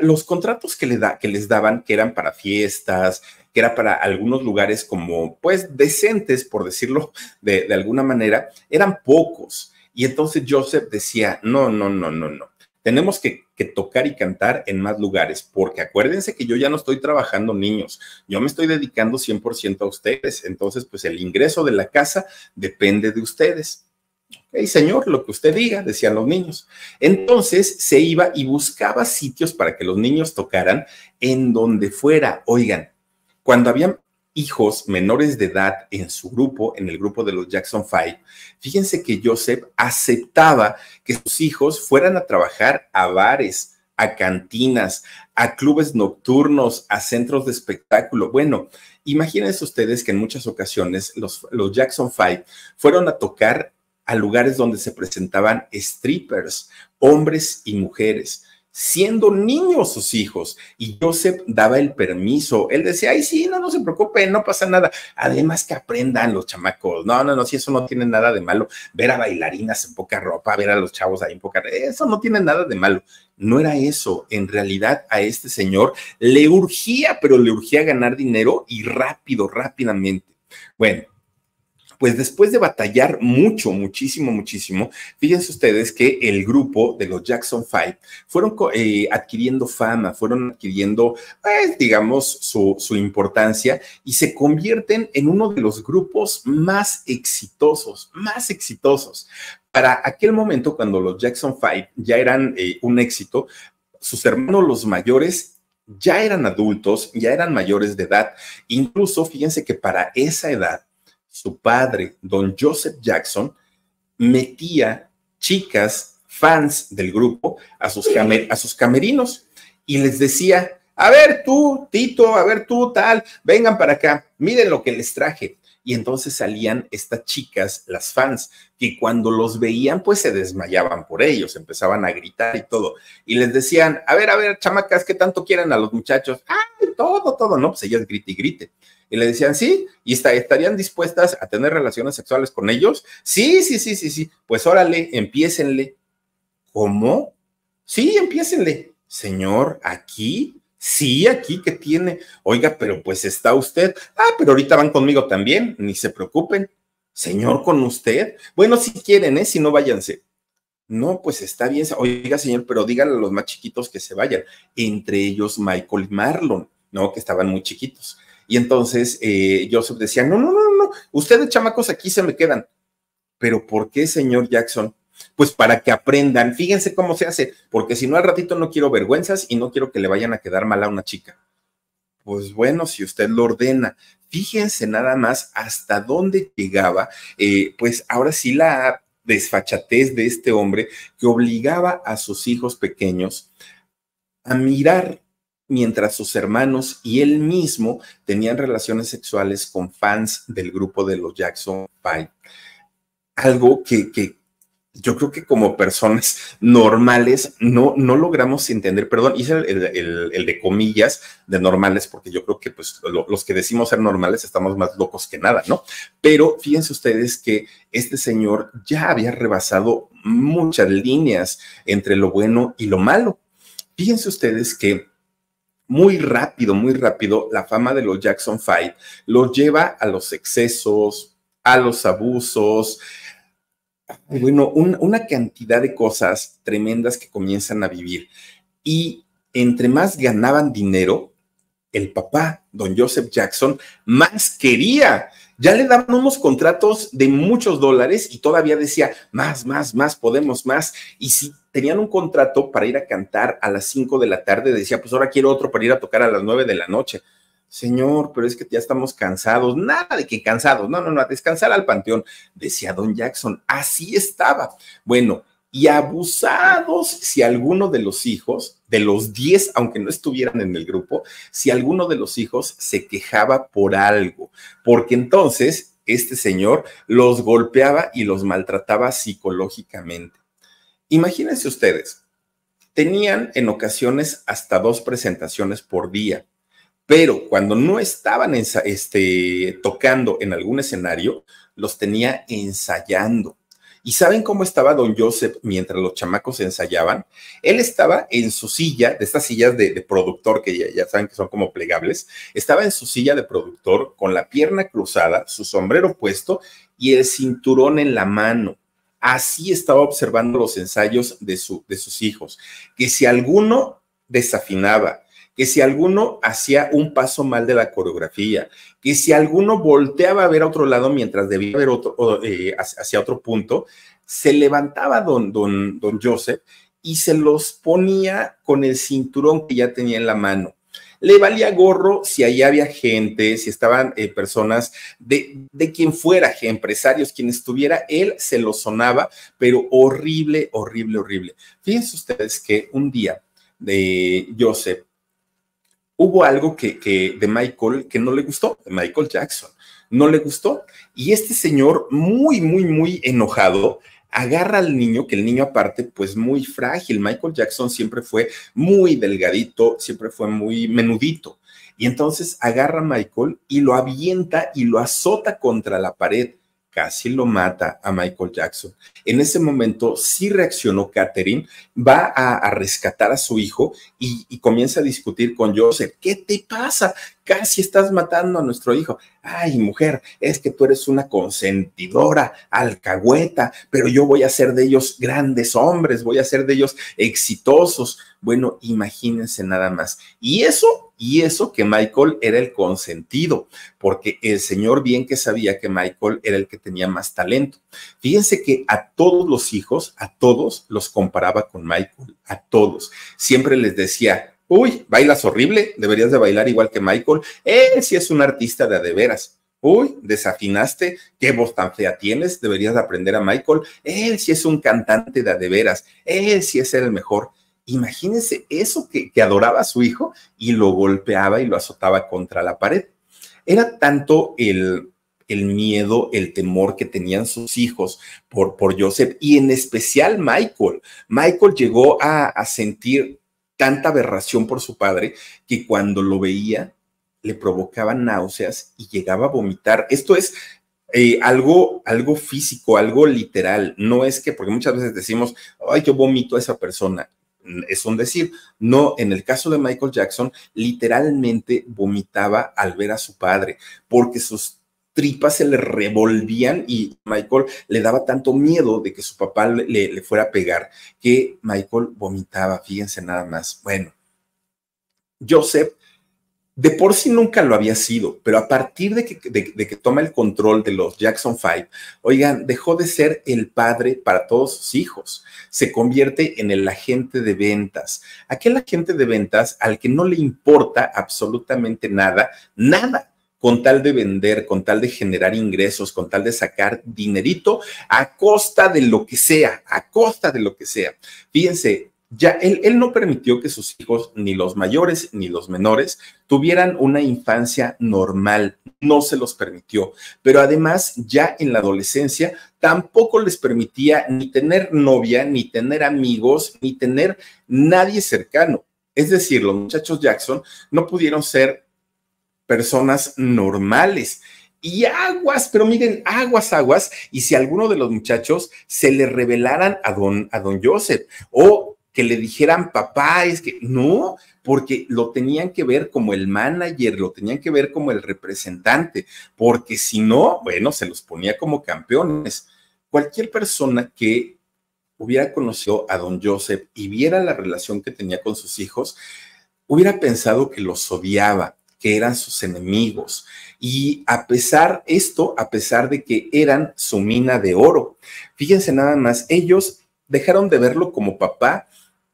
los contratos que, le da, que les daban, que eran para fiestas, que era para algunos lugares como, pues, decentes, por decirlo de, de alguna manera, eran pocos. Y entonces Joseph decía, no, no, no, no, no. Tenemos que que tocar y cantar en más lugares, porque acuérdense que yo ya no estoy trabajando niños, yo me estoy dedicando 100% a ustedes, entonces pues el ingreso de la casa depende de ustedes. Ok, señor, lo que usted diga, decían los niños. Entonces se iba y buscaba sitios para que los niños tocaran en donde fuera. Oigan, cuando habían hijos menores de edad en su grupo, en el grupo de los Jackson Five, fíjense que Joseph aceptaba que sus hijos fueran a trabajar a bares, a cantinas, a clubes nocturnos, a centros de espectáculo. Bueno, imagínense ustedes que en muchas ocasiones los, los Jackson Five fueron a tocar a lugares donde se presentaban strippers, hombres y mujeres siendo niños sus hijos. Y Joseph daba el permiso. Él decía, ay, sí, no, no se preocupen, no pasa nada. Además que aprendan los chamacos. No, no, no, si eso no tiene nada de malo. Ver a bailarinas en poca ropa, ver a los chavos ahí en poca eso no tiene nada de malo. No era eso. En realidad a este señor le urgía, pero le urgía ganar dinero y rápido, rápidamente. Bueno, pues después de batallar mucho, muchísimo, muchísimo, fíjense ustedes que el grupo de los Jackson Five fueron eh, adquiriendo fama, fueron adquiriendo, pues, digamos, su, importancia y se convierten en uno de los grupos más exitosos, más exitosos. Para aquel momento, cuando los Jackson Five ya eran eh, un éxito, sus hermanos los mayores ya eran adultos, ya eran mayores de edad. Incluso, fíjense que para esa edad, su padre, don Joseph Jackson, metía chicas fans del grupo a sus, a sus camerinos y les decía, a ver tú, Tito, a ver tú, tal, vengan para acá, miren lo que les traje y entonces salían estas chicas, las fans, que cuando los veían pues se desmayaban por ellos, empezaban a gritar y todo, y les decían, a ver, a ver, chamacas, ¿qué tanto quieren a los muchachos? ¡Ay, todo, todo! No, pues ellas grite y grite. Y le decían, sí, y estarían dispuestas a tener relaciones sexuales con ellos. Sí, sí, sí, sí, sí. Pues órale, empiécenle. ¿Cómo? Sí, empiécenle. Señor, aquí Sí, aquí que tiene. Oiga, pero pues está usted. Ah, pero ahorita van conmigo también, ni se preocupen. Señor, con usted. Bueno, si quieren, ¿eh? Si no, váyanse. No, pues está bien. Oiga, señor, pero díganle a los más chiquitos que se vayan, entre ellos Michael y Marlon, ¿no? Que estaban muy chiquitos. Y entonces eh, Joseph decía, no, no, no, no, ustedes chamacos aquí se me quedan. Pero ¿por qué, señor Jackson? pues para que aprendan. Fíjense cómo se hace, porque si no al ratito no quiero vergüenzas y no quiero que le vayan a quedar mal a una chica. Pues bueno, si usted lo ordena, fíjense nada más hasta dónde llegaba, eh, pues ahora sí la desfachatez de este hombre que obligaba a sus hijos pequeños a mirar mientras sus hermanos y él mismo tenían relaciones sexuales con fans del grupo de los Jackson Five. Algo que, que, yo creo que como personas normales no, no logramos entender, perdón, hice el, el, de comillas de normales, porque yo creo que pues, los que decimos ser normales estamos más locos que nada, ¿no? Pero fíjense ustedes que este señor ya había rebasado muchas líneas entre lo bueno y lo malo. Fíjense ustedes que muy rápido, muy rápido, la fama de los Jackson Fight los lleva a los excesos, a los abusos, bueno, una cantidad de cosas tremendas que comienzan a vivir. Y entre más ganaban dinero, el papá, don Joseph Jackson, más quería. Ya le daban unos contratos de muchos dólares y todavía decía, más, más, más, podemos más. Y si tenían un contrato para ir a cantar a las 5 de la tarde, decía, pues ahora quiero otro para ir a tocar a las 9 de la noche. Señor, pero es que ya estamos cansados. Nada de que cansados. No, no, no, a descansar al panteón, decía Don Jackson. Así estaba. Bueno, y abusados si alguno de los hijos, de los 10, aunque no estuvieran en el grupo, si alguno de los hijos se quejaba por algo, porque entonces este señor los golpeaba y los maltrataba psicológicamente. Imagínense ustedes, tenían en ocasiones hasta dos presentaciones por día pero cuando no estaban este, tocando en algún escenario, los tenía ensayando. ¿Y saben cómo estaba don Joseph mientras los chamacos ensayaban? Él estaba en su silla, de estas sillas de, productor, que ya, saben que son como plegables, estaba en su silla de productor con la pierna cruzada, su sombrero puesto y el cinturón en la mano. Así estaba observando los ensayos de, su, de sus hijos, que si alguno desafinaba, que si alguno hacía un paso mal de la coreografía, que si alguno volteaba a ver a otro lado mientras debía ver otro, eh, hacia otro punto, se levantaba don, don, don Joseph y se los ponía con el cinturón que ya tenía en la mano. Le valía gorro si allá había gente, si estaban eh, personas de, de quien fuera, empresarios, quien estuviera, él se lo sonaba, pero horrible, horrible, horrible. Fíjense ustedes que un día de eh, Joseph hubo algo que, de Michael que no le gustó, de Michael Jackson, no le gustó. Y este señor, muy, muy, muy enojado, agarra al niño, que el niño aparte, pues muy frágil. Michael Jackson siempre fue muy delgadito, siempre fue muy menudito. Y entonces agarra a Michael y lo avienta y lo azota contra la pared casi lo mata a Michael Jackson. En ese momento sí reaccionó Catherine, va a, rescatar a su hijo y, y, comienza a discutir con Joseph, ¿qué te pasa? casi estás matando a nuestro hijo. Ay, mujer, es que tú eres una consentidora, alcahueta, pero yo voy a hacer de ellos grandes hombres, voy a hacer de ellos exitosos. Bueno, imagínense nada más. Y eso, y eso que Michael era el consentido, porque el señor bien que sabía que Michael era el que tenía más talento. Fíjense que a todos los hijos, a todos los comparaba con Michael, a todos. Siempre les decía, Uy, bailas horrible, deberías de bailar igual que Michael. Él eh, sí es un artista de de veras. Uy, desafinaste, qué voz tan fea tienes, deberías de aprender a Michael. Él sí es un cantante de de veras, él sí es el mejor. Imagínense eso que, que adoraba a su hijo y lo golpeaba y lo azotaba contra la pared. Era tanto el, el miedo, el temor que tenían sus hijos por, por Joseph y en especial Michael. Michael llegó a, a sentir tanta aberración por su padre que cuando lo veía le provocaba náuseas y llegaba a vomitar. Esto es eh, algo, algo físico, algo literal. No es que, porque muchas veces decimos, ay, yo vomito a esa persona. Mm, es un decir. No, en el caso de Michael Jackson, literalmente vomitaba al ver a su padre, porque sus tripas se le revolvían y Michael le daba tanto miedo de que su papá le, le fuera a pegar que Michael vomitaba, fíjense nada más. Bueno, Joseph de por sí nunca lo había sido, pero a partir de que, de, de que, toma el control de los Jackson Five, oigan, dejó de ser el padre para todos sus hijos, se convierte en el agente de ventas, aquel agente de ventas al que no le importa absolutamente nada, nada con tal de vender, con tal de generar ingresos, con tal de sacar dinerito a costa de lo que sea, a costa de lo que sea. Fíjense, ya él, él, no permitió que sus hijos, ni los mayores ni los menores, tuvieran una infancia normal, no se los permitió. Pero además, ya en la adolescencia, tampoco les permitía ni tener novia, ni tener amigos, ni tener nadie cercano. Es decir, los muchachos Jackson no pudieron ser personas normales. Y aguas, pero miren, aguas, aguas. Y si alguno de los muchachos se le revelaran a don, a don Joseph o que le dijeran, papá, es que no, porque lo tenían que ver como el manager, lo tenían que ver como el representante, porque si no, bueno, se los ponía como campeones. Cualquier persona que hubiera conocido a don Joseph y viera la relación que tenía con sus hijos, hubiera pensado que los odiaba, que eran sus enemigos. Y a pesar esto, a pesar de que eran su mina de oro, fíjense nada más, ellos dejaron de verlo como papá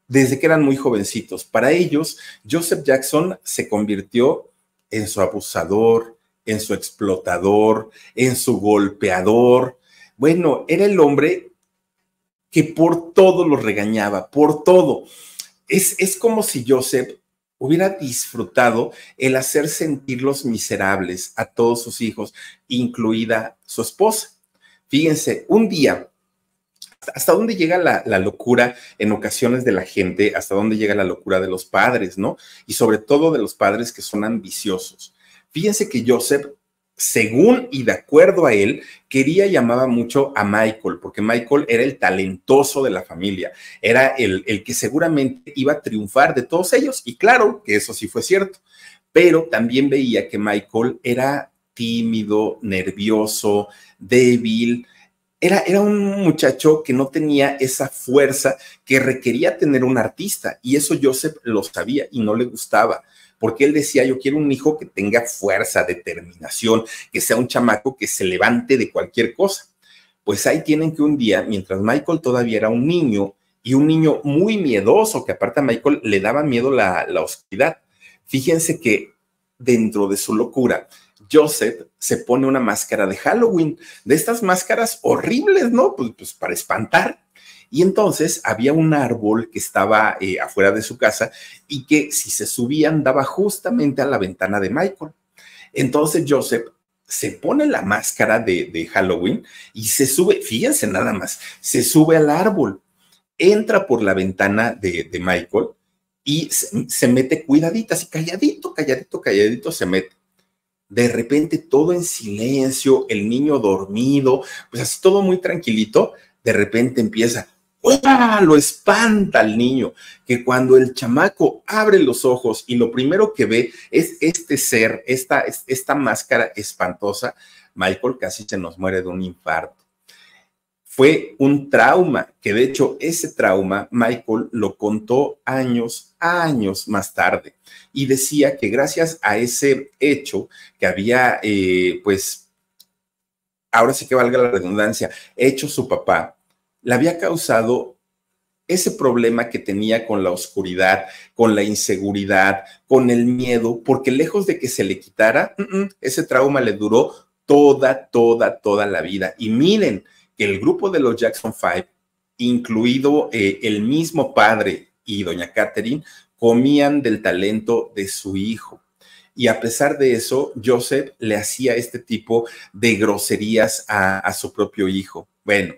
desde que eran muy jovencitos. Para ellos, Joseph Jackson se convirtió en su abusador, en su explotador, en su golpeador. Bueno, era el hombre que por todo lo regañaba, por todo. Es, es como si Joseph hubiera disfrutado el hacer sentir los miserables a todos sus hijos, incluida su esposa. Fíjense, un día, ¿hasta dónde llega la, la, locura en ocasiones de la gente? ¿Hasta dónde llega la locura de los padres, no? Y sobre todo de los padres que son ambiciosos. Fíjense que Joseph según y de acuerdo a él, quería y amaba mucho a Michael, porque Michael era el talentoso de la familia, era el, el que seguramente iba a triunfar de todos ellos, y claro que eso sí fue cierto, pero también veía que Michael era tímido, nervioso, débil, era, era, un muchacho que no tenía esa fuerza que requería tener un artista y eso Joseph lo sabía y no le gustaba porque él decía, yo quiero un hijo que tenga fuerza, determinación, que sea un chamaco que se levante de cualquier cosa. Pues ahí tienen que un día, mientras Michael todavía era un niño y un niño muy miedoso, que aparte a Michael le daba miedo la, oscuridad, fíjense que dentro de su locura, Joseph se pone una máscara de Halloween, de estas máscaras horribles, ¿no? pues, pues para espantar. Y entonces había un árbol que estaba eh, afuera de su casa y que si se subía daba justamente a la ventana de Michael. Entonces Joseph se pone la máscara de, Halloween y se sube, fíjense nada más, se sube al árbol, entra por la ventana de, Michael y se, mete cuidadita, así calladito, calladito, calladito se mete. De repente todo en silencio, el niño dormido, pues así todo muy tranquilito, de repente empieza lo espanta al niño, que cuando el chamaco abre los ojos y lo primero que ve es este ser, esta, esta máscara espantosa, Michael casi se nos muere de un infarto. Fue un trauma, que de hecho ese trauma Michael lo contó años, años más tarde, y decía que gracias a ese hecho que había, eh, pues, ahora sí que valga la redundancia, hecho su papá, le había causado ese problema que tenía con la oscuridad, con la inseguridad, con el miedo, porque lejos de que se le quitara, ese trauma le duró toda, toda, toda la vida. Y miren que el grupo de los Jackson Five, incluido eh, el mismo padre y doña Catherine, comían del talento de su hijo. Y a pesar de eso, Joseph le hacía este tipo de groserías a su propio hijo. Bueno,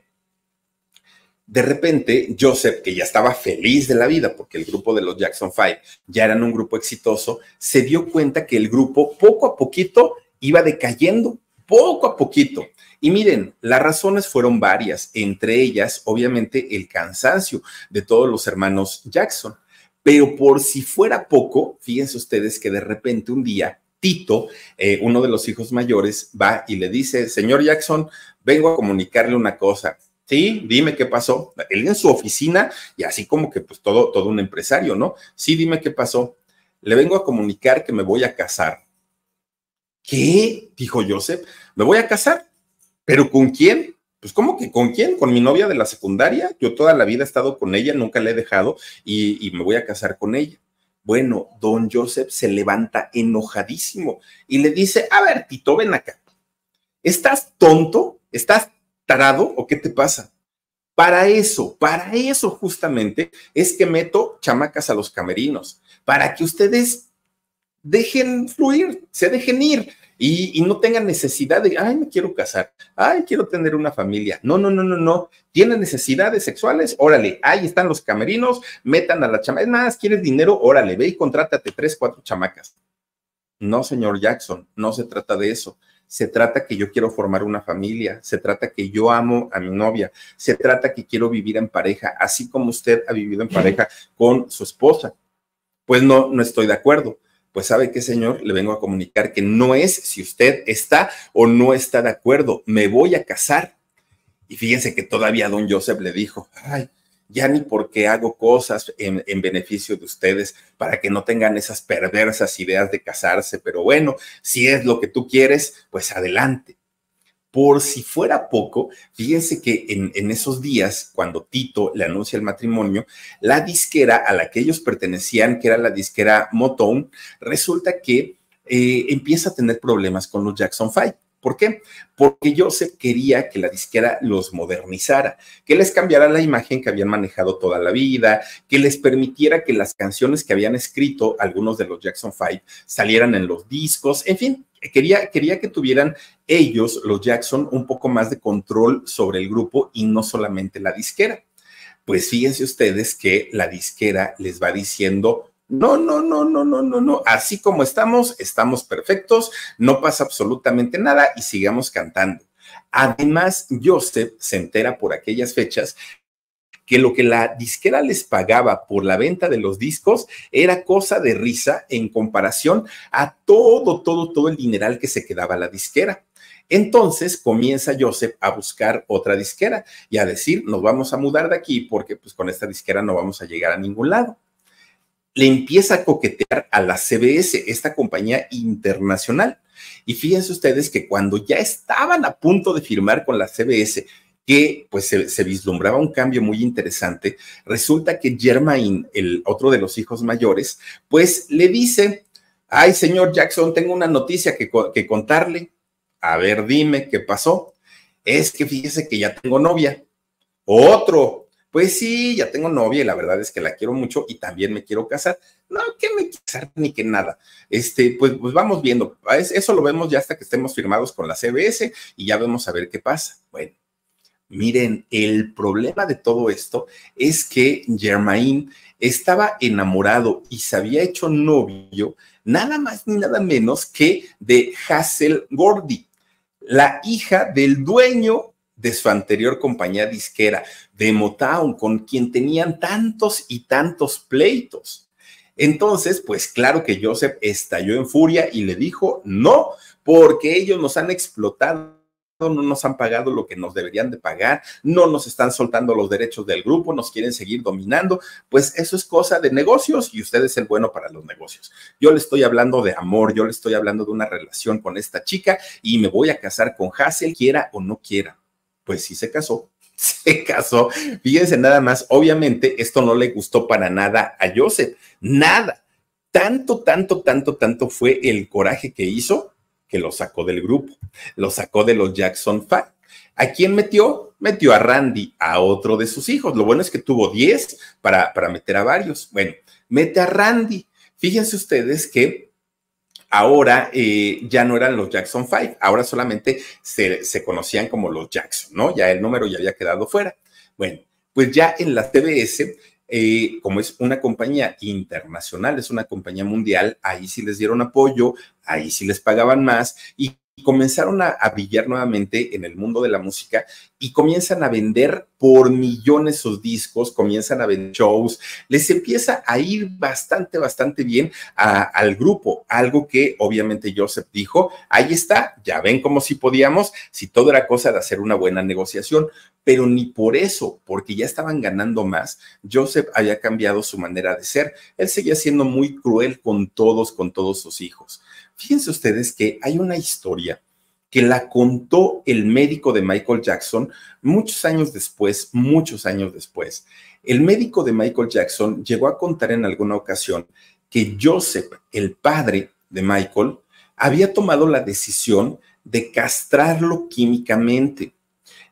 de repente, Joseph, que ya estaba feliz de la vida porque el grupo de los Jackson Five ya eran un grupo exitoso, se dio cuenta que el grupo poco a poquito iba decayendo, poco a poquito. Y miren, las razones fueron varias, entre ellas, obviamente, el cansancio de todos los hermanos Jackson. Pero por si fuera poco, fíjense ustedes que de repente un día Tito, eh, uno de los hijos mayores, va y le dice, señor Jackson, vengo a comunicarle una cosa Sí, dime qué pasó. Él en su oficina y así como que pues todo, todo un empresario, ¿no? Sí, dime qué pasó. Le vengo a comunicar que me voy a casar. ¿Qué? Dijo Joseph. Me voy a casar. ¿Pero con quién? Pues ¿cómo que con quién? Con mi novia de la secundaria. Yo toda la vida he estado con ella, nunca la he dejado y, me voy a casar con ella. Bueno, don Joseph se levanta enojadísimo y le dice, a ver, Tito, ven acá. ¿Estás tonto? ¿Estás tarado o qué te pasa? Para eso, para eso justamente es que meto chamacas a los camerinos, para que ustedes dejen fluir, se dejen ir y, no tengan necesidad de, ay, me quiero casar, ay, quiero tener una familia. No, no, no, no, no. ¿Tienen necesidades sexuales? Órale, ahí están los camerinos, metan a la chamaca. Es más, ¿quieres dinero? Órale, ve y contrátate tres, cuatro chamacas. No, señor Jackson, no se trata de eso se trata que yo quiero formar una familia, se trata que yo amo a mi novia, se trata que quiero vivir en pareja, así como usted ha vivido en pareja con su esposa. Pues no, no estoy de acuerdo. Pues sabe qué, señor, le vengo a comunicar que no es si usted está o no está de acuerdo, me voy a casar. Y fíjense que todavía don Joseph le dijo, ay, ya ni porque hago cosas en, beneficio de ustedes para que no tengan esas perversas ideas de casarse, pero bueno, si es lo que tú quieres, pues adelante. Por si fuera poco, fíjense que en, esos días, cuando Tito le anuncia el matrimonio, la disquera a la que ellos pertenecían, que era la disquera Motown, resulta que eh, empieza a tener problemas con los Jackson Five ¿Por qué? Porque Joseph quería que la disquera los modernizara, que les cambiara la imagen que habían manejado toda la vida, que les permitiera que las canciones que habían escrito algunos de los Jackson Five salieran en los discos, en fin, Quería, quería, que tuvieran ellos, los Jackson, un poco más de control sobre el grupo y no solamente la disquera. Pues fíjense ustedes que la disquera les va diciendo, no, no, no, no, no, no, no. Así como estamos, estamos perfectos, no pasa absolutamente nada y sigamos cantando. Además, Joseph se entera por aquellas fechas que lo que la disquera les pagaba por la venta de los discos era cosa de risa en comparación a todo, todo, todo el dineral que se quedaba la disquera. Entonces comienza Joseph a buscar otra disquera y a decir, nos vamos a mudar de aquí porque pues con esta disquera no vamos a llegar a ningún lado le empieza a coquetear a la CBS, esta compañía internacional. Y fíjense ustedes que cuando ya estaban a punto de firmar con la CBS, que pues se, vislumbraba un cambio muy interesante, resulta que Germain, el otro de los hijos mayores, pues le dice, ay señor Jackson, tengo una noticia que, que contarle. A ver, dime qué pasó. Es que fíjese que ya tengo novia. Otro, pues sí, ya tengo novia y la verdad es que la quiero mucho y también me quiero casar. No, que me casar ni que nada. Este, pues, pues vamos viendo. Ah, eso lo vemos ya hasta que estemos firmados con la CBS y ya vemos a ver qué pasa. Bueno, miren, el problema de todo esto es que Germain estaba enamorado y se había hecho novio nada más ni nada menos que de Hazel Gordy, la hija del dueño de su anterior compañía disquera, de Motown, con quien tenían tantos y tantos pleitos. Entonces, pues claro que Joseph estalló en furia y le dijo, no, porque ellos nos han explotado no nos han pagado lo que nos deberían de pagar, no nos están soltando los derechos del grupo, nos quieren seguir dominando, pues eso es cosa de negocios y usted es el bueno para los negocios. Yo le estoy hablando de amor, yo le estoy hablando de una relación con esta chica y me voy a casar con Hassel, quiera o no quiera pues sí se casó, se casó. Fíjense nada más, obviamente esto no le gustó para nada a Joseph, nada. Tanto, tanto, tanto, tanto fue el coraje que hizo que lo sacó del grupo, lo sacó de los Jackson Five. ¿A quién metió? Metió a Randy, a otro de sus hijos. Lo bueno es que tuvo 10 para, para meter a varios. Bueno, mete a Randy. Fíjense ustedes que ahora eh, ya no eran los Jackson Five, ahora solamente se, conocían como los Jackson, ¿no? Ya el número ya había quedado fuera. Bueno, pues ya en la CBS, eh, como es una compañía internacional, es una compañía mundial, ahí sí les dieron apoyo, ahí sí les pagaban más y comenzaron a, brillar nuevamente en el mundo de la música y comienzan a vender por millones sus discos, comienzan a vender shows, les empieza a ir bastante, bastante bien al grupo, algo que obviamente Joseph dijo, ahí está, ya ven como si podíamos, si todo era cosa de hacer una buena negociación, pero ni por eso, porque ya estaban ganando más, Joseph había cambiado su manera de ser, él seguía siendo muy cruel con todos, con todos sus hijos. Fíjense ustedes que hay una historia que la contó el médico de Michael Jackson muchos años después, muchos años después. El médico de Michael Jackson llegó a contar en alguna ocasión que Joseph, el padre de Michael, había tomado la decisión de castrarlo químicamente.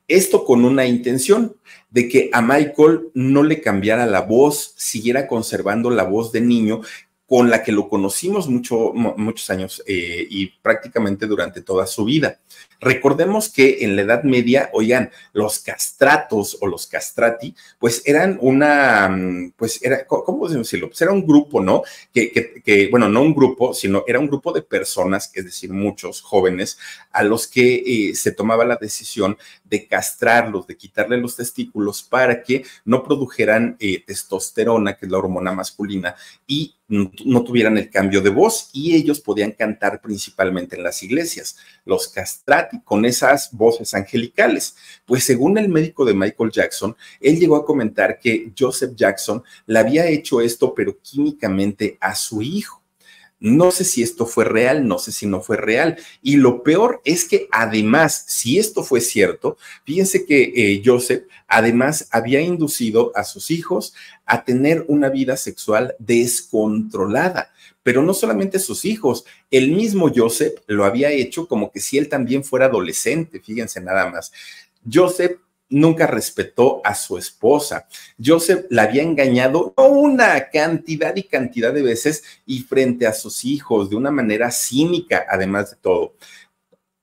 Esto con una intención de que a Michael no le cambiara la voz, siguiera conservando la voz de niño con la que lo conocimos mucho, muchos años eh, y prácticamente durante toda su vida. Recordemos que en la Edad Media, oigan, los castratos o los castrati, pues eran una, mm, pues era, ¿cómo decirlo? Pues era un grupo, ¿no? Que, que, bueno, no un grupo, sino era un grupo de personas, es decir, muchos jóvenes, a los que eh, se tomaba la decisión de castrarlos, de quitarle los testículos para que no produjeran eh, testosterona, que es la hormona masculina, y no tuvieran el cambio de voz y ellos podían cantar principalmente en las iglesias. Los castrati con esas voces angelicales. Pues según el médico de Michael Jackson, él llegó a comentar que Joseph Jackson le había hecho esto, pero químicamente a su hijo. No sé si esto fue real, no sé si no fue real. Y lo peor es que además, si esto fue cierto, fíjense que eh, Joseph además había inducido a sus hijos a tener una vida sexual descontrolada pero no solamente sus hijos, el mismo Joseph lo había hecho como que si él también fuera adolescente, fíjense nada más. Joseph nunca respetó a su esposa. Joseph la había engañado una cantidad y cantidad de veces y frente a sus hijos de una manera cínica, además de todo.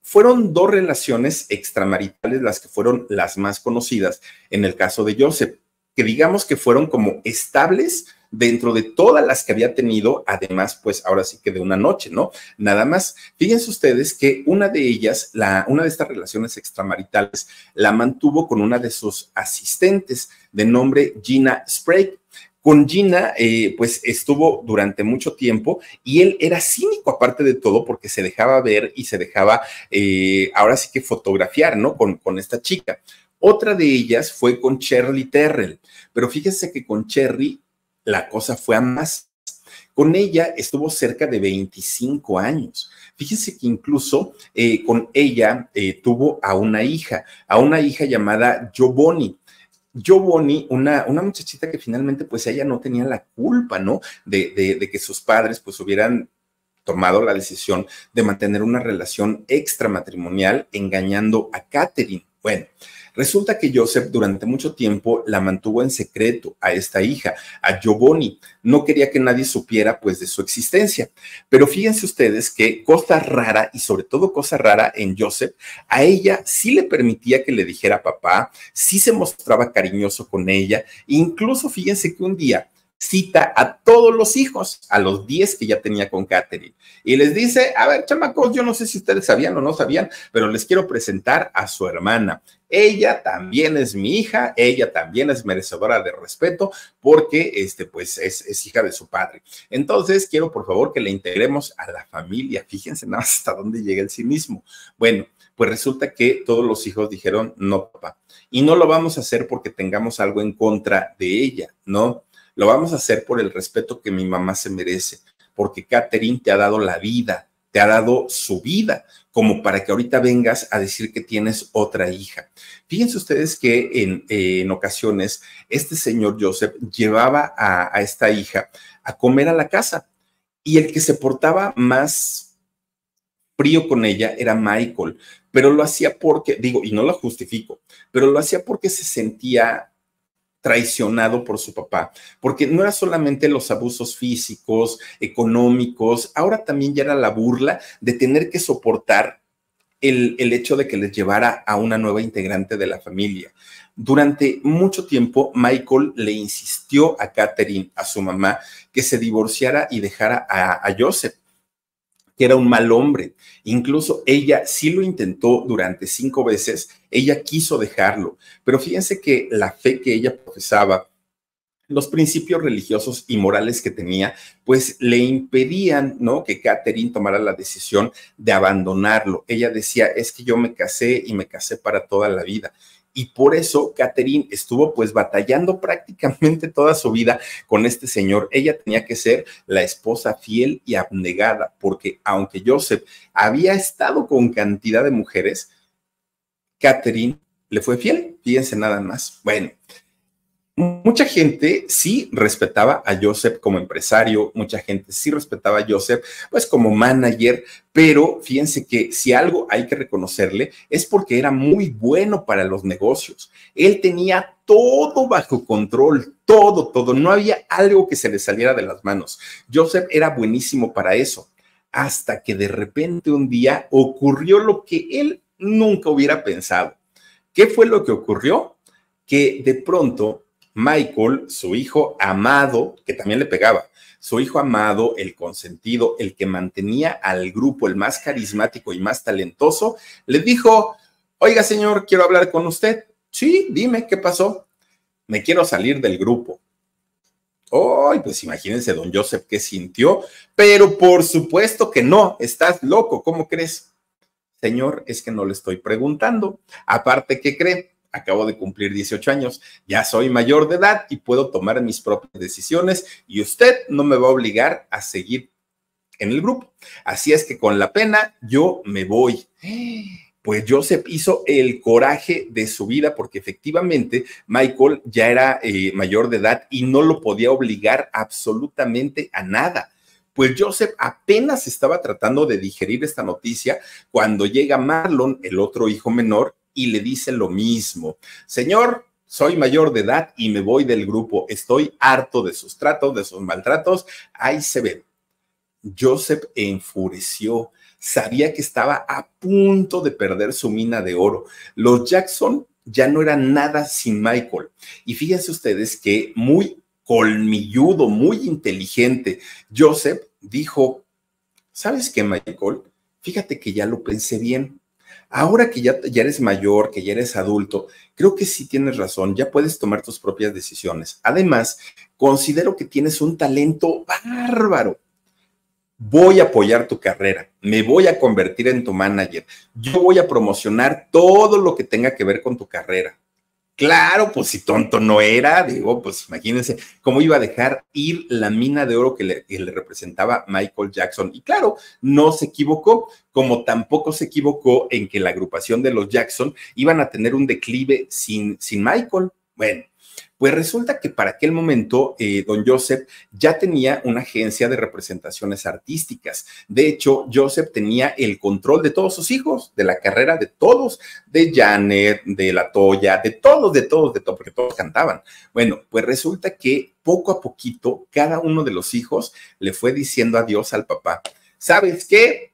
Fueron dos relaciones extramaritales las que fueron las más conocidas en el caso de Joseph, que digamos que fueron como estables, dentro de todas las que había tenido, además, pues ahora sí que de una noche, ¿no? Nada más, fíjense ustedes que una de ellas, la, una de estas relaciones extramaritales, la mantuvo con una de sus asistentes de nombre Gina Sprague. Con Gina, eh, pues estuvo durante mucho tiempo y él era cínico aparte de todo porque se dejaba ver y se dejaba, eh, ahora sí que fotografiar, ¿no? Con, con esta chica. Otra de ellas fue con Shirley Terrell, pero fíjense que con Cherry la cosa fue a más. Con ella estuvo cerca de 25 años. Fíjense que incluso eh, con ella eh, tuvo a una hija, a una hija llamada Giovanni. Giovanni, una, una muchachita que finalmente pues ella no tenía la culpa, ¿no? De, de que sus padres pues hubieran tomado la decisión de mantener una relación extramatrimonial engañando a Catherine. Bueno, Resulta que Joseph durante mucho tiempo la mantuvo en secreto a esta hija, a Giovanni. No quería que nadie supiera pues de su existencia. Pero fíjense ustedes que cosa rara y sobre todo cosa rara en Joseph, a ella sí le permitía que le dijera papá, sí se mostraba cariñoso con ella. Incluso fíjense que un día cita a todos los hijos, a los 10 que ya tenía con Catherine, y les dice, a ver, chamacos, yo no sé si ustedes sabían o no sabían, pero les quiero presentar a su hermana. Ella también es mi hija, ella también es merecedora de respeto porque, este, pues, es, hija de su padre. Entonces, quiero, por favor, que le integremos a la familia. Fíjense nada hasta dónde llega el sí mismo. Bueno, pues resulta que todos los hijos dijeron, no, papá, y no lo vamos a hacer porque tengamos algo en contra de ella, ¿no? Lo vamos a hacer por el respeto que mi mamá se merece, porque Catherine te ha dado la vida, te ha dado su vida, como para que ahorita vengas a decir que tienes otra hija. Fíjense ustedes que eh, en, ocasiones este señor Joseph llevaba a, a esta hija a comer a la casa y el que se portaba más frío con ella era Michael, pero lo hacía porque, digo, y no lo justifico, pero lo hacía porque se sentía traicionado por su papá, porque no era solamente los abusos físicos, económicos, ahora también ya era la burla de tener que soportar el, hecho de que les llevara a una nueva integrante de la familia. Durante mucho tiempo, Michael le insistió a Catherine, a su mamá, que se divorciara y dejara a Joseph que era un mal hombre. Incluso ella sí lo intentó durante cinco veces, ella quiso dejarlo, pero fíjense que la fe que ella profesaba, los principios religiosos y morales que tenía, pues le impedían, ¿no? Que Catherine tomara la decisión de abandonarlo. Ella decía, es que yo me casé y me casé para toda la vida y por eso Catherine estuvo pues batallando prácticamente toda su vida con este señor. Ella tenía que ser la esposa fiel y abnegada, porque aunque Joseph había estado con cantidad de mujeres, Catherine le fue fiel, fíjense nada más. Bueno, mucha gente sí respetaba a Joseph como empresario, mucha gente sí respetaba a Joseph pues como manager, pero fíjense que si algo hay que reconocerle es porque era muy bueno para los negocios. Él tenía todo bajo control, todo, todo, no había algo que se le saliera de las manos. Joseph era buenísimo para eso, hasta que de repente un día ocurrió lo que él nunca hubiera pensado. ¿Qué fue lo que ocurrió? Que de pronto Michael, su hijo amado, que también le pegaba, su hijo amado, el consentido, el que mantenía al grupo, el más carismático y más talentoso, le dijo, oiga señor, quiero hablar con usted. Sí, dime, ¿qué pasó? Me quiero salir del grupo. Ay, pues imagínense don Joseph qué sintió, pero por supuesto que no, estás loco, ¿cómo crees? Señor, es que no le estoy preguntando. Aparte, ¿qué cree? acabo de cumplir 18 años, ya soy mayor de edad y puedo tomar mis propias decisiones y usted no me va a obligar a seguir en el grupo. Así es que con la pena yo me voy. Pues Joseph hizo el coraje de su vida porque efectivamente Michael ya era eh, mayor de edad y no lo podía obligar absolutamente a nada pues Joseph apenas estaba tratando de digerir esta noticia cuando llega Marlon, el otro hijo menor, y le dice lo mismo. Señor, soy mayor de edad y me voy del grupo. Estoy harto de sus tratos, de sus maltratos. Ahí se ve, Joseph enfureció. Sabía que estaba a punto de perder su mina de oro. Los Jackson ya no eran nada sin Michael. Y fíjense ustedes que muy colmilludo, muy inteligente, Joseph dijo, ¿sabes qué, Michael? Fíjate que ya lo pensé bien. Ahora que ya, ya eres mayor, que ya eres adulto, creo que sí tienes razón, ya puedes tomar tus propias decisiones. Además, considero que tienes un talento bárbaro voy a apoyar tu carrera, me voy a convertir en tu manager, yo voy a promocionar todo lo que tenga que ver con tu carrera. Claro, pues si tonto no era, digo, pues imagínense cómo iba a dejar ir la mina de oro que le, representaba Michael Jackson. Y claro, no se equivocó, como tampoco se equivocó en que la agrupación de los Jackson iban a tener un declive sin, sin Michael. Bueno, pues resulta que para aquel momento, eh, don Joseph ya tenía una agencia de representaciones artísticas. De hecho, Joseph tenía el control de todos sus hijos, de la carrera de todos, de Janet, de La Toya, de todos, de todos, de todos, porque todos cantaban. Bueno, pues resulta que poco a poquito, cada uno de los hijos le fue diciendo adiós al papá. ¿Sabes qué?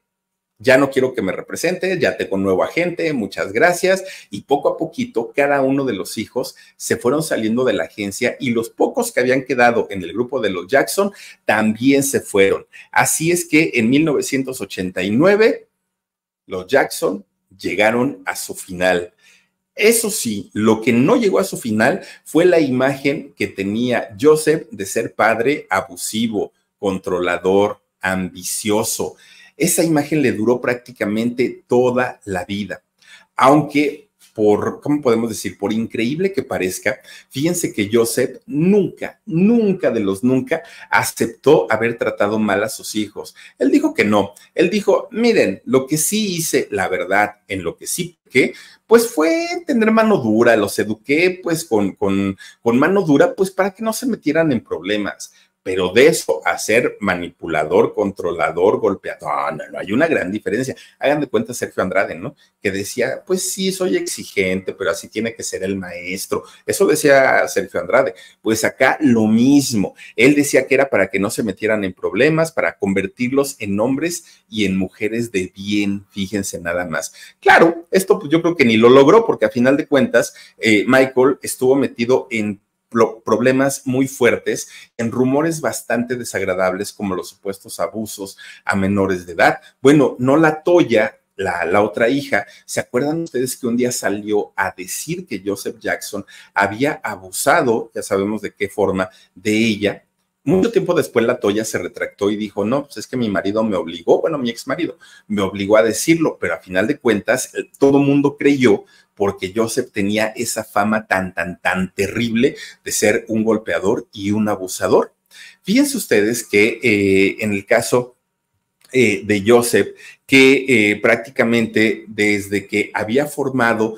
ya no quiero que me represente, ya tengo nuevo agente, muchas gracias. Y poco a poquito, cada uno de los hijos se fueron saliendo de la agencia y los pocos que habían quedado en el grupo de los Jackson también se fueron. Así es que en 1989, los Jackson llegaron a su final. Eso sí, lo que no llegó a su final fue la imagen que tenía Joseph de ser padre abusivo, controlador, ambicioso. Esa imagen le duró prácticamente toda la vida, aunque por, ¿cómo podemos decir? Por increíble que parezca, fíjense que Joseph nunca, nunca de los nunca aceptó haber tratado mal a sus hijos. Él dijo que no. Él dijo, miren, lo que sí hice, la verdad, en lo que sí que, pues fue tener mano dura, los eduqué pues con, con, con mano dura, pues para que no se metieran en problemas pero de eso a ser manipulador, controlador, golpeador, no, no, hay una gran diferencia. Hagan de cuenta Sergio Andrade, ¿no? Que decía, pues sí, soy exigente, pero así tiene que ser el maestro. Eso decía Sergio Andrade. Pues acá lo mismo. Él decía que era para que no se metieran en problemas, para convertirlos en hombres y en mujeres de bien, fíjense nada más. Claro, esto pues yo creo que ni lo logró porque a final de cuentas eh, Michael estuvo metido en problemas muy fuertes en rumores bastante desagradables como los supuestos abusos a menores de edad. Bueno, no la toya. La, la otra hija, ¿se acuerdan ustedes que un día salió a decir que Joseph Jackson había abusado, ya sabemos de qué forma, de ella, mucho tiempo después la Toya se retractó y dijo, no, pues es que mi marido me obligó, bueno, mi ex marido me obligó a decirlo, pero a final de cuentas eh, todo mundo creyó porque Joseph tenía esa fama tan, tan, tan terrible de ser un golpeador y un abusador. Fíjense ustedes que eh, en el caso eh, de Joseph, que eh, prácticamente desde que había formado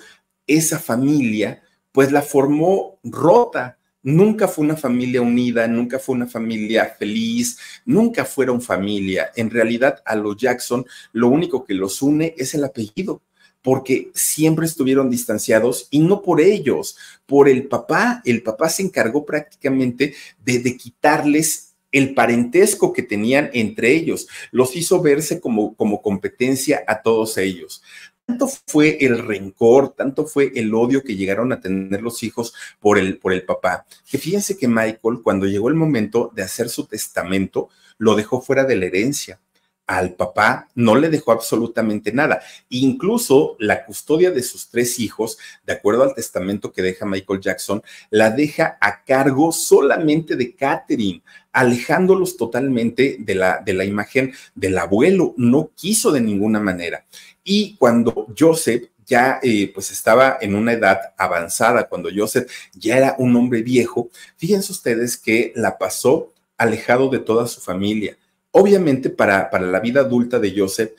esa familia, pues la formó rota. Nunca fue una familia unida, nunca fue una familia feliz, nunca fueron familia. En realidad a los Jackson lo único que los une es el apellido porque siempre estuvieron distanciados y no por ellos, por el papá. El papá se encargó prácticamente de, quitarles el parentesco que tenían entre ellos, los hizo verse como, como competencia a todos ellos tanto fue el rencor, tanto fue el odio que llegaron a tener los hijos por el, por el papá, que fíjense que Michael, cuando llegó el momento de hacer su testamento, lo dejó fuera de la herencia al papá no le dejó absolutamente nada. Incluso la custodia de sus tres hijos, de acuerdo al testamento que deja Michael Jackson, la deja a cargo solamente de Catherine, alejándolos totalmente de la, de la imagen del abuelo. No quiso de ninguna manera. Y cuando Joseph ya eh, pues estaba en una edad avanzada, cuando Joseph ya era un hombre viejo, fíjense ustedes que la pasó alejado de toda su familia Obviamente para, para la vida adulta de Joseph,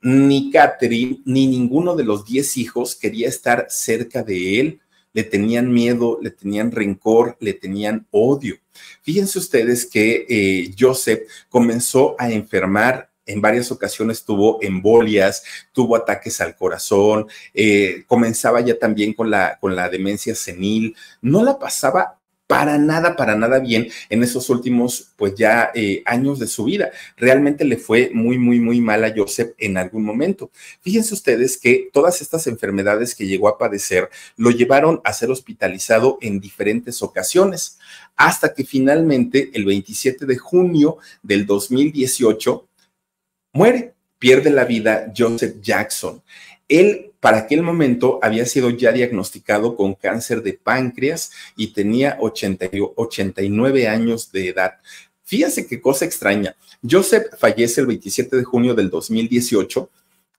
ni Catherine ni ninguno de los diez hijos quería estar cerca de él. Le tenían miedo, le tenían rencor, le tenían odio. Fíjense ustedes que eh, Joseph comenzó a enfermar en varias ocasiones tuvo embolias, tuvo ataques al corazón, eh, comenzaba ya también con la, con la demencia senil, no la pasaba para nada, para nada bien en esos últimos, pues ya eh, años de su vida. Realmente le fue muy, muy, muy mal a Joseph en algún momento. Fíjense ustedes que todas estas enfermedades que llegó a padecer lo llevaron a ser hospitalizado en diferentes ocasiones, hasta que finalmente el 27 de junio del 2018 muere, pierde la vida Joseph Jackson. Él para aquel momento había sido ya diagnosticado con cáncer de páncreas y tenía 89 años de edad. Fíjense qué cosa extraña. Joseph fallece el 27 de junio del 2018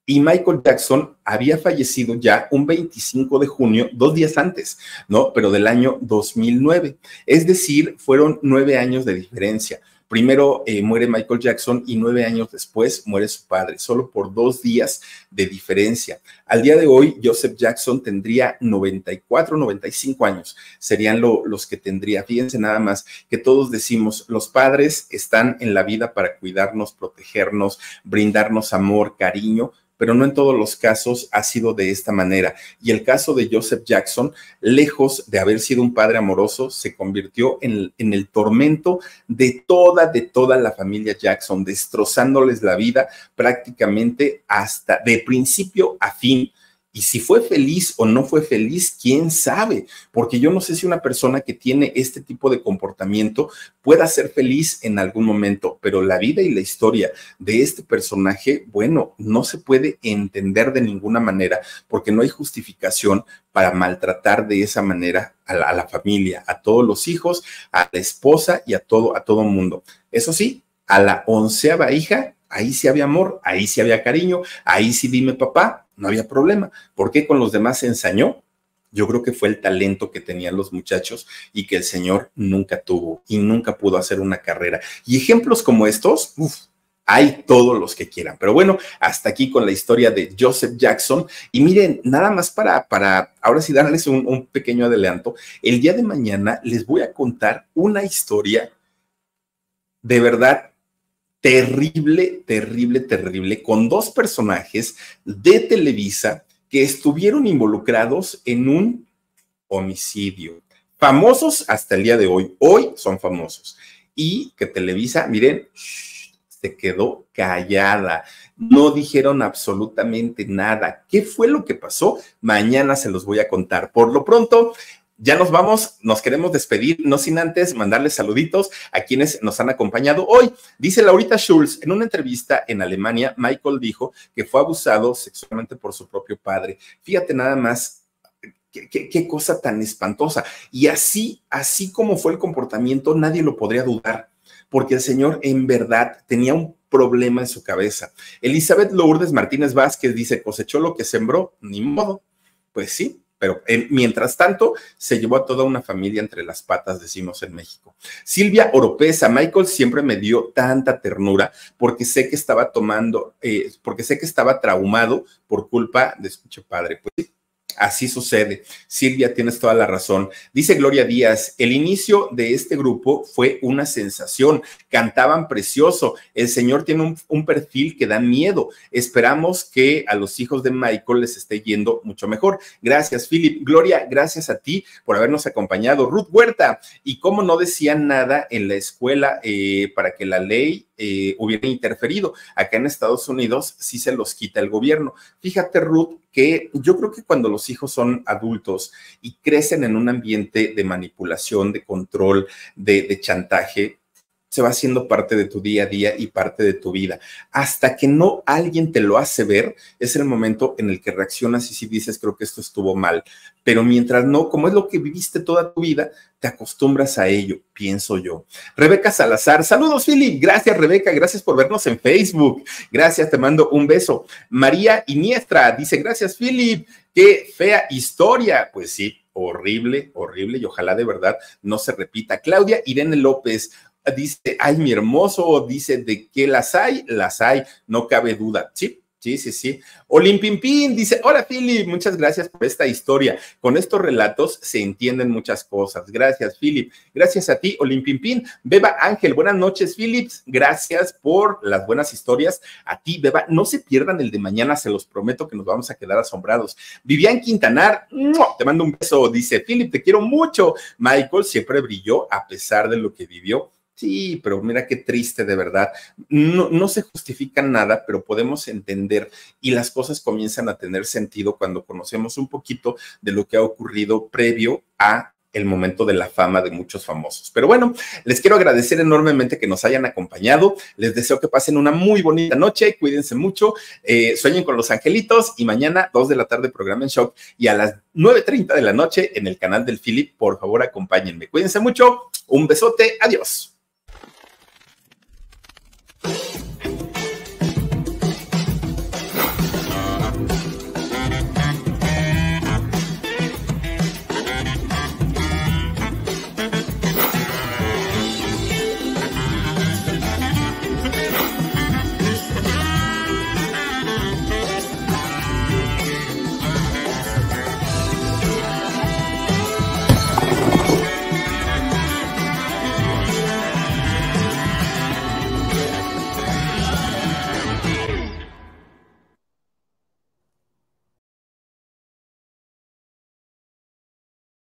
y Michael Jackson había fallecido ya un 25 de junio, dos días antes, ¿no? Pero del año 2009. Es decir, fueron nueve años de diferencia. Primero eh, muere Michael Jackson y nueve años después muere su padre, solo por dos días de diferencia. Al día de hoy, Joseph Jackson tendría 94, 95 años, serían los que tendría. Fíjense nada más que todos decimos, los padres están en la vida para cuidarnos, protegernos, brindarnos amor, cariño, pero no en todos los casos ha sido de esta manera. Y el caso de Joseph Jackson, lejos de haber sido un padre amoroso, se convirtió en, en el tormento de toda, de toda la familia Jackson, destrozándoles la vida prácticamente hasta de principio a fin y si fue feliz o no fue feliz, quién sabe, porque yo no sé si una persona que tiene este tipo de comportamiento pueda ser feliz en algún momento, pero la vida y la historia de este personaje, bueno, no se puede entender de ninguna manera, porque no hay justificación para maltratar de esa manera a la, familia, a todos los hijos, a la esposa y a todo, a todo mundo. Eso sí, a la onceava hija, ahí sí había amor, ahí sí había cariño, ahí sí dime papá, no había problema. ¿Por qué con los demás se ensañó? Yo creo que fue el talento que tenían los muchachos y que el señor nunca tuvo y nunca pudo hacer una carrera. Y ejemplos como estos, hay todos los que quieran. Pero bueno, hasta aquí con la historia de Joseph Jackson. Y miren, nada más para, para ahora sí darles un, un pequeño adelanto, el día de mañana les voy a contar una historia de verdad terrible, terrible, terrible, con dos personajes de Televisa que estuvieron involucrados en un homicidio. Famosos hasta el día de hoy. Hoy son famosos. Y que Televisa, miren, se quedó callada. No dijeron absolutamente nada. ¿Qué fue lo que pasó? Mañana se los voy a contar. Por lo pronto, ya nos vamos, nos queremos despedir, no sin antes mandarles saluditos a quienes nos han acompañado hoy. Dice Laurita Schulz, en una entrevista en Alemania, Michael dijo que fue abusado sexualmente por su propio padre. Fíjate nada más Qué, cosa tan espantosa. Y así, así como fue el comportamiento, nadie lo podría dudar, porque el señor en verdad tenía un problema en su cabeza. Elizabeth Lourdes Martínez Vázquez dice, cosechó lo que sembró, ni modo. Pues sí, pero eh, mientras tanto, se llevó a toda una familia entre las patas, decimos en México. Silvia Oropesa, Michael siempre me dio tanta ternura porque sé que estaba tomando, eh, porque sé que estaba traumado por culpa de su padre. Pues Así sucede. Silvia, tienes toda la razón. Dice Gloria Díaz, el inicio de este grupo fue una sensación. Cantaban precioso. El señor tiene un, perfil que da miedo. Esperamos que a los hijos de Michael les esté yendo mucho mejor. Gracias, Philip. Gloria, gracias a ti por habernos acompañado. Ruth Huerta, y cómo no decían nada en la escuela eh, para que la ley eh, interferido. Acá en Estados Unidos sí se los quita el gobierno. Fíjate, Ruth, que yo creo que cuando los hijos son adultos y crecen en un ambiente de manipulación, de control, de, de chantaje, se va haciendo parte de tu día a día y parte de tu vida. Hasta que no alguien te lo hace ver, es el momento en el que reaccionas y si dices, creo que esto estuvo mal. Pero mientras no, como es lo que viviste toda tu vida, te acostumbras a ello, pienso yo. Rebeca Salazar, saludos, Philip. Gracias, Rebeca. Gracias por vernos en Facebook. Gracias, te mando un beso. María Iniestra dice, gracias, Philip. Qué fea historia. Pues sí, horrible, horrible y ojalá de verdad no se repita. Claudia Irene López, dice, ay, mi hermoso, dice, ¿de qué las hay? Las hay, no cabe duda, ¿sí? Sí, sí, sí. Olimpimpín dice, hola Philip, muchas gracias por esta historia. Con estos relatos se entienden muchas cosas. Gracias, Philip. Gracias a ti, Olimpimpín. Beba Ángel, buenas noches, Philip. Gracias por las buenas historias. A ti, Beba, no se pierdan el de mañana, se los prometo que nos vamos a quedar asombrados. Vivian Quintanar, te mando un beso. Dice, Philip, te quiero mucho. Michael siempre brilló a pesar de lo que vivió Sí, pero mira qué triste de verdad. No, no, se justifica nada, pero podemos entender y las cosas comienzan a tener sentido cuando conocemos un poquito de lo que ha ocurrido previo a el momento de la fama de muchos famosos. Pero bueno, les quiero agradecer enormemente que nos hayan acompañado. Les deseo que pasen una muy bonita noche. Cuídense mucho. Eh, sueñen con los angelitos y mañana 2 de la tarde programa en shock y a las treinta de la noche en el canal del Philip. Por favor, acompáñenme. Cuídense mucho. Un besote. Adiós.